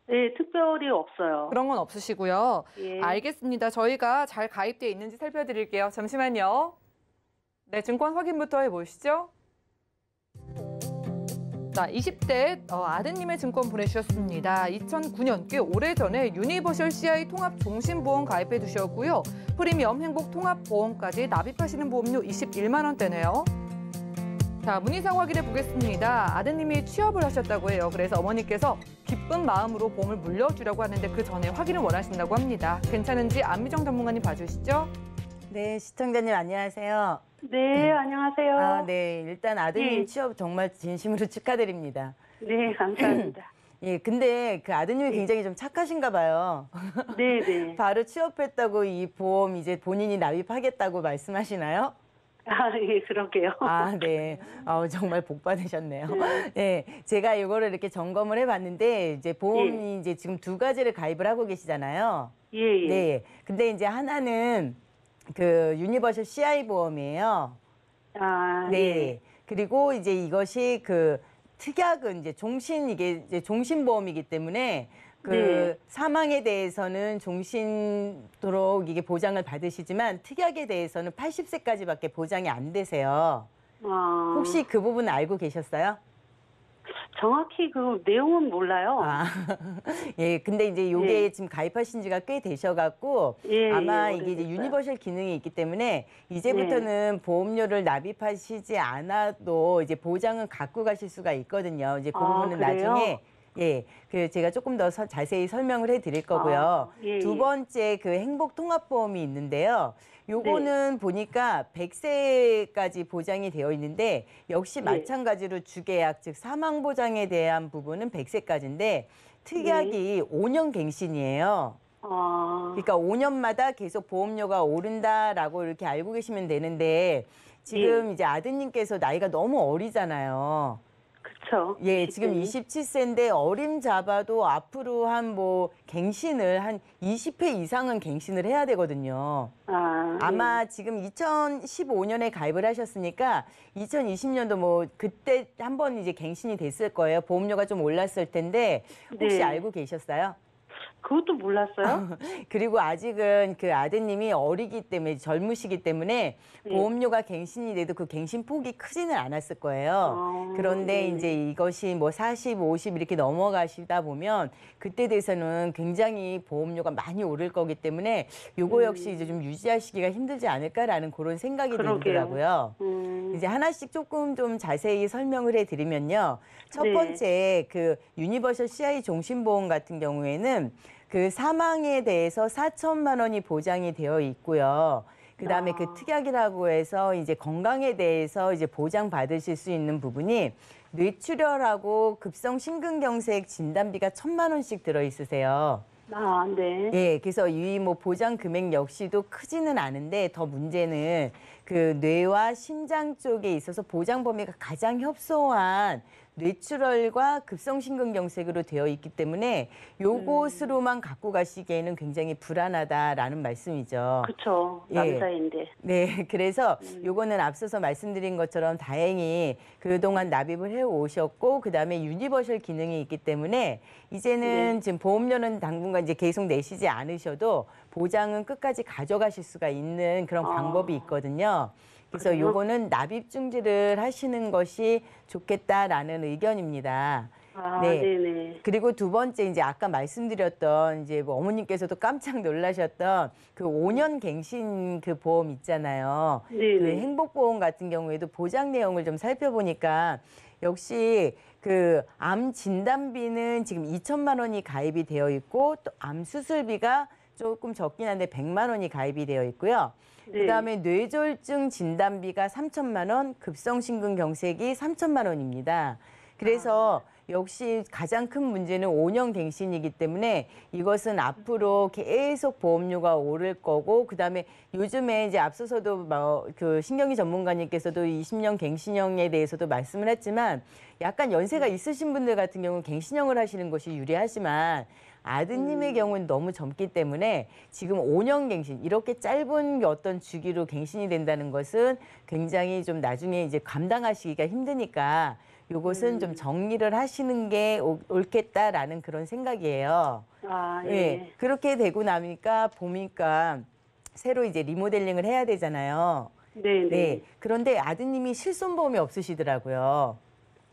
네, 특별히 없어요. 그런 건 없으시고요. 예. 알겠습니다. 저희가 잘 가입돼 있는지 살펴드릴게요. 잠시만요. 네, 증권 확인부터 해보시죠. 있다. 20대 어, 아드님의 증권 보내주셨습니다. 2009년 꽤 오래전에 유니버셜 CI 통합 종신보험 가입해 두셨고요. 프리미엄 행복 통합 보험까지 납입하시는 보험료 21만 원대네요. 자, 문의사항 확인해 보겠습니다. 아드님이 취업을 하셨다고 해요. 그래서 어머니께서 기쁜 마음으로 보험을 물려주려고 하는데 그 전에 확인을 원하신다고 합니다. 괜찮은지 안미정 전문가님 봐주시죠. 네, 시청자님 안녕하세요. 네, 안녕하세요. 아, 네, 일단 아드님 네. 취업 정말 진심으로 축하드립니다. 네, 감사합니다. 예, 근데 그 아드님이 네. 굉장히 좀 착하신가 봐요. 네, 네. 바로 취업했다고 이 보험 이제 본인이 납입하겠다고 말씀하시나요? 아, 예, 그럴게요 아, 네. 어, 정말 복 받으셨네요. 네. 네. 제가 이거를 이렇게 점검을 해봤는데, 이제 보험이 예. 이제 지금 두 가지를 가입을 하고 계시잖아요. 예, 예. 네. 근데 이제 하나는 그 유니버셜 CI 보험이에요. 아, 네. 예. 그리고 이제 이것이 그 특약은 이제 종신 이게 이제 종신 보험이기 때문에 그 네. 사망에 대해서는 종신도록 이게 보장을 받으시지만 특약에 대해서는 80세까지밖에 보장이 안 되세요. 아. 혹시 그 부분 알고 계셨어요? 정확히 그 내용은 몰라요. 아, 예, 근데 이제 요게 예. 지금 가입하신 지가 꽤 되셔갖고 예, 예 아마 예, 이게 이제 유니버셜 기능이 있기 때문에 이제부터는 네. 보험료를 납입하시지 않아도 이제 보장은 갖고 가실 수가 있거든요. 이제 그 부분은 그 나중에 예, 그 제가 조금 더 서, 자세히 설명을 해드릴 아, 거고요. 아, 예, 두 번째 그 행복 통합보험이 있는데요. 요거는 네. 보니까 100세까지 보장이 되어 있는데 역시 예. 마찬가지로 주계약 즉 사망 보장에 대한 부분은 100세까지인데 특약이 예. 5년 갱신이에요. 아. 그러니까 5년마다 계속 보험료가 오른다라고 이렇게 알고 계시면 되는데 지금 예. 이제 아드님께서 나이가 너무 어리잖아요. 그렇죠. 예, 지금 27세인데 어림 잡아도 앞으로 한 뭐 갱신을 한 20회 이상은 갱신을 해야 되거든요. 아, 아마 예. 지금 2015년에 가입을 하셨으니까 2020년도 뭐 그때 한 번 이제 갱신이 됐을 거예요. 보험료가 좀 올랐을 텐데 혹시 네. 알고 계셨어요? 그것도 몰랐어요? 그리고 아직은 그 아드님이 어리기 때문에 젊으시기 때문에 예. 보험료가 갱신이 돼도 그 갱신 폭이 크지는 않았을 거예요. 아, 그런데 예. 이제 이것이 뭐 40, 50 이렇게 넘어가시다 보면 그때 돼서는 굉장히 보험료가 많이 오를 거기 때문에 요거 음. 역시 이제 좀 유지하시기가 힘들지 않을까라는 그런 생각이 그러게요. 들더라고요. 음. 이제 하나씩 조금 좀 자세히 설명을 해드리면요. 첫 네. 번째 그 유니버셜 CI 종신보험 같은 경우에는 그 사망에 대해서 4천만 원이 보장이 되어 있고요. 그다음에 그 특약이라고 해서 이제 건강에 대해서 이제 보장 받으실 수 있는 부분이 뇌출혈하고 급성 심근경색 진단비가 천만 원씩 들어 있으세요. 아, 네. 예, 그래서 이뭐 보장 금액 역시도 크지는 않은데 더 문제는 그 뇌와 심장 쪽에 있어서 보장 범위가 가장 협소한 뇌출혈과 급성심근경색으로 되어 있기 때문에 요것으로만 갖고 가시기에는 굉장히 불안하다라는 말씀이죠. 그렇죠. 남자인데. 예. 네, 그래서 음. 요거는 앞서서 말씀드린 것처럼 다행히 그동안 납입을 해 오셨고 그다음에 유니버셜 기능이 있기 때문에 이제는 네. 지금 보험료는 당분간 이제 계속 내시지 않으셔도 보장은 끝까지 가져가실 수가 있는 그런 아. 방법이 있거든요. 그래서 요거는 납입 중지를 하시는 것이 좋겠다라는 의견입니다. 아, 네. 네네. 그리고 두 번째 이제 아까 말씀드렸던 이제 뭐 어머님께서도 깜짝 놀라셨던 그 5년 갱신 그 보험 있잖아요. 그 네네. 그 행복 보험 같은 경우에도 보장 내용을 좀 살펴보니까 역시 그 암 진단비는 지금 2천만 원이 가입이 되어 있고 또 암 수술비가 조금 적긴 한데 100만 원이 가입이 되어 있고요. 그 네. 그다음에 뇌졸중 진단비가 3천만 원, 급성심근경색이 3천만 원입니다. 그래서 아. 역시 가장 큰 문제는 5년 갱신이기 때문에 이것은 앞으로 계속 보험료가 오를 거고 그다음에 요즘에 이제 앞서서도 뭐그 신경이 전문가님께서도 20년 갱신형에 대해서도 말씀을 했지만 약간 연세가 네. 있으신 분들 같은 경우는 갱신형을 하시는 것이 유리하지만 아드님의 음. 경우는 너무 젊기 때문에 지금 5년 갱신 이렇게 짧은 어떤 주기로 갱신이 된다는 것은 굉장히 좀 나중에 이제 감당하시기가 힘드니까 요것은 음. 좀 정리를 하시는 게 옳겠다라는 그런 생각이에요. 아, 예. 예. 그렇게 되고 나니까 보니까 새로 이제 리모델링을 해야 되잖아요. 네, 네. 네. 그런데 아드님이 실손보험이 없으시더라고요.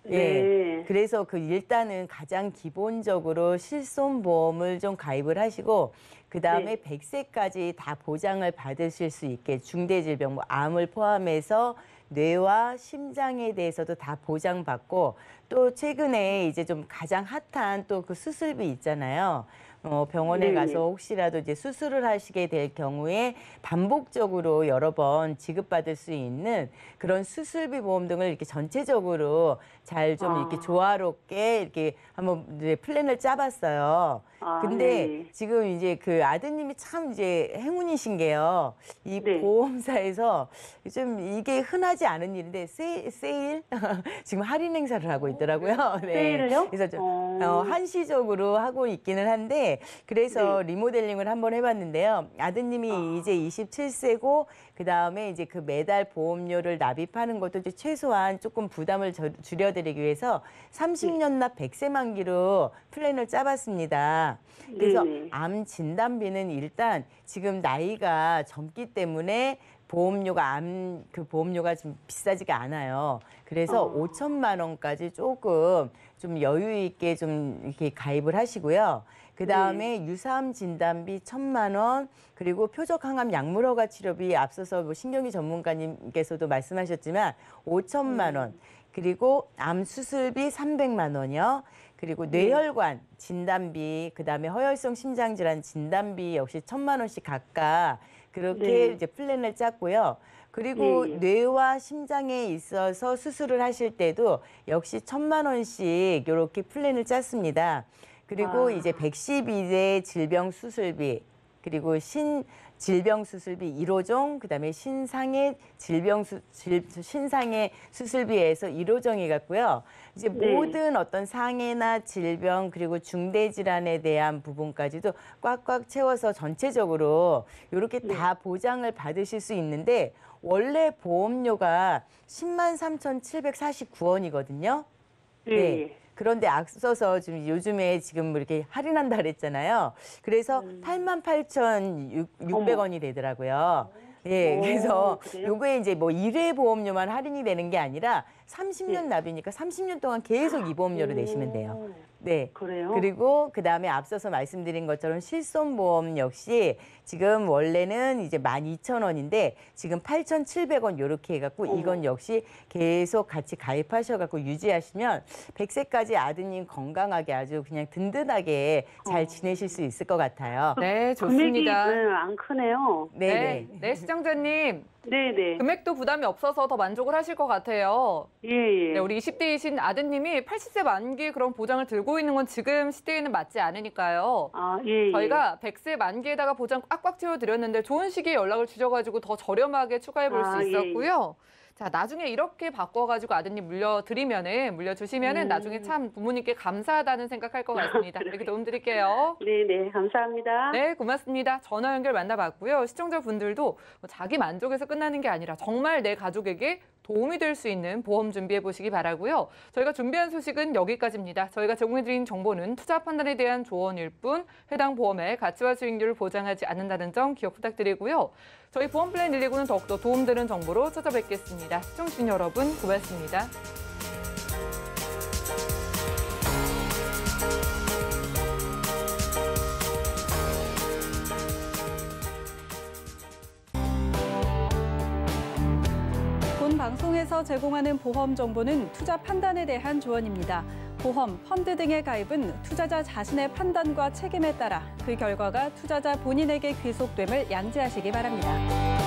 네. 네. 그래서 그 일단은 가장 기본적으로 실손보험을 좀 가입을 하시고 그다음에 네. 100세까지 다 보장을 받으실 수 있게 중대질병 뭐 암을 포함해서 뇌와 심장에 대해서도 다 보장받고 또 최근에 이제 좀 가장 핫한 또 그 수술비 있잖아요. 어, 병원에 네. 가서 혹시라도 이제 수술을 하시게 될 경우에 반복적으로 여러 번 지급받을 수 있는 그런 수술비 보험 등을 이렇게 전체적으로 잘좀 아. 이렇게 조화롭게 이렇게 한번 이제 플랜을 짜봤어요. 아, 근데 네. 지금 이제 그 아드님이 참 이제 행운이신 게요. 이 네. 보험사에서 좀 이게 흔하지 않은 일인데 세일, 세일? 지금 할인 행사를 하고 있더라고요. 어, 네. 세일을요? 그래서 좀 어. 어, 한시적으로 하고 있기는 한데 그래서 네. 리모델링을 한번 해봤는데요. 아드님이 아. 이제 27세고 그다음에 이제 그 매달 보험료를 납입하는 것도 이제 최소한 조금 부담을 저, 줄여드리기 위해서 30년 납 100세 만기로 플랜을 짜봤습니다. 그래서 네, 네. 암 진단비는 일단 지금 나이가 젊기 때문에 보험료가 암 그 보험료가 좀 비싸지가 않아요. 그래서 어. 아. 5천만 원까지 조금 좀 여유 있게 좀 이렇게 가입을 하시고요. 그다음에 네. 유사암 진단비 천만 원 그리고 표적 항암 약물허가 치료비 앞서서 뭐신경이 전문가님께서도 말씀하셨지만 오천만원 음. 그리고 암 수술비 삼백만 원이요. 그리고 음. 뇌혈관 진단비, 그다음에 허혈성 심장 질환 진단비 역시 천만 원씩 각각 그렇게 네. 이제 플랜을 짰고요. 그리고 네. 뇌와 심장에 있어서 수술을 하실 때도 역시 천만 원씩 이렇게 플랜을 짰습니다. 그리고 아. 이제 112대 질병 수술비 그리고 신 질병 수술비 1호종 그다음에 신상의 질병 수 질, 신상의 수술비에서 1호종 해갖고요. 이제 네. 모든 어떤 상해나 질병 그리고 중대 질환에 대한 부분까지도 꽉꽉 채워서 전체적으로 이렇게 네. 다 보장을 받으실 수 있는데 원래 보험료가 10만 3,749원이거든요. 네. 네. 그런데 앞서서 지금 요즘에 지금 뭐 이렇게 할인한다 그랬잖아요. 그래서 음. 88,600원이 되더라고요. 예, 오, 어, 그래서 요 요게 이제 뭐일회 보험료만 할인이 되는 게 아니라 30년 납이니까 30년 동안 계속 이보험료를 내시면 돼요. 네. 그래요? 그리고 그 다음에 앞서서 말씀드린 것처럼 실손보험 역시 지금 원래는 이제 12,000원인데 지금 8,700원 요렇게 해갖고 어 이건 역시 계속 같이 가입하셔갖고 유지하시면 100세까지 아드님 건강하게 아주 그냥 든든하게 잘 어. 지내실 수 있을 것 같아요. 네, 좋습니다. 네, 안 크네요. 네, 네. 네, 네 시청자님. 네네. 금액도 부담이 없어서 더 만족을 하실 것 같아요. 예, 예. 네, 우리 20대이신 아드님이 80세 만기 그런 보장을 들고 있는 건 지금 시대에는 맞지 않으니까요. 아, 예, 예. 저희가 100세 만기에다가 보장 꽉꽉 채워드렸는데 좋은 시기에 연락을 주셔가지고 더 저렴하게 추가해 볼수 아, 있었고요. 예, 예. 자 나중에 이렇게 바꿔가지고 아드님 물려드리면은 물려주시면은 음. 나중에 참 부모님께 감사하다는 생각할 것 같습니다. 네. 이렇게 도움드릴게요. 네네 감사합니다. 네 고맙습니다. 전화 연결 만나봤고요. 시청자 분들도 뭐 자기 만족에서 끝나는 게 아니라 정말 내 가족에게 도움이 될 수 있는 보험 준비해 보시기 바라고요. 저희가 준비한 소식은 여기까지입니다. 저희가 제공해드린 정보는 투자 판단에 대한 조언일 뿐 해당 보험의 가치와 수익률을 보장하지 않는다는 점 기억 부탁드리고요. 저희 보험플랜 119는 더욱더 도움되는 정보로 찾아뵙겠습니다. 시청신 여러분 고맙습니다. 에서 제공하는 보험 정보는 투자 판단에 대한 조언입니다. 보험, 펀드 등의 가입은 투자자 자신의 판단과 책임에 따라 그 결과가 투자자 본인에게 귀속됨을 양지하시기 바랍니다.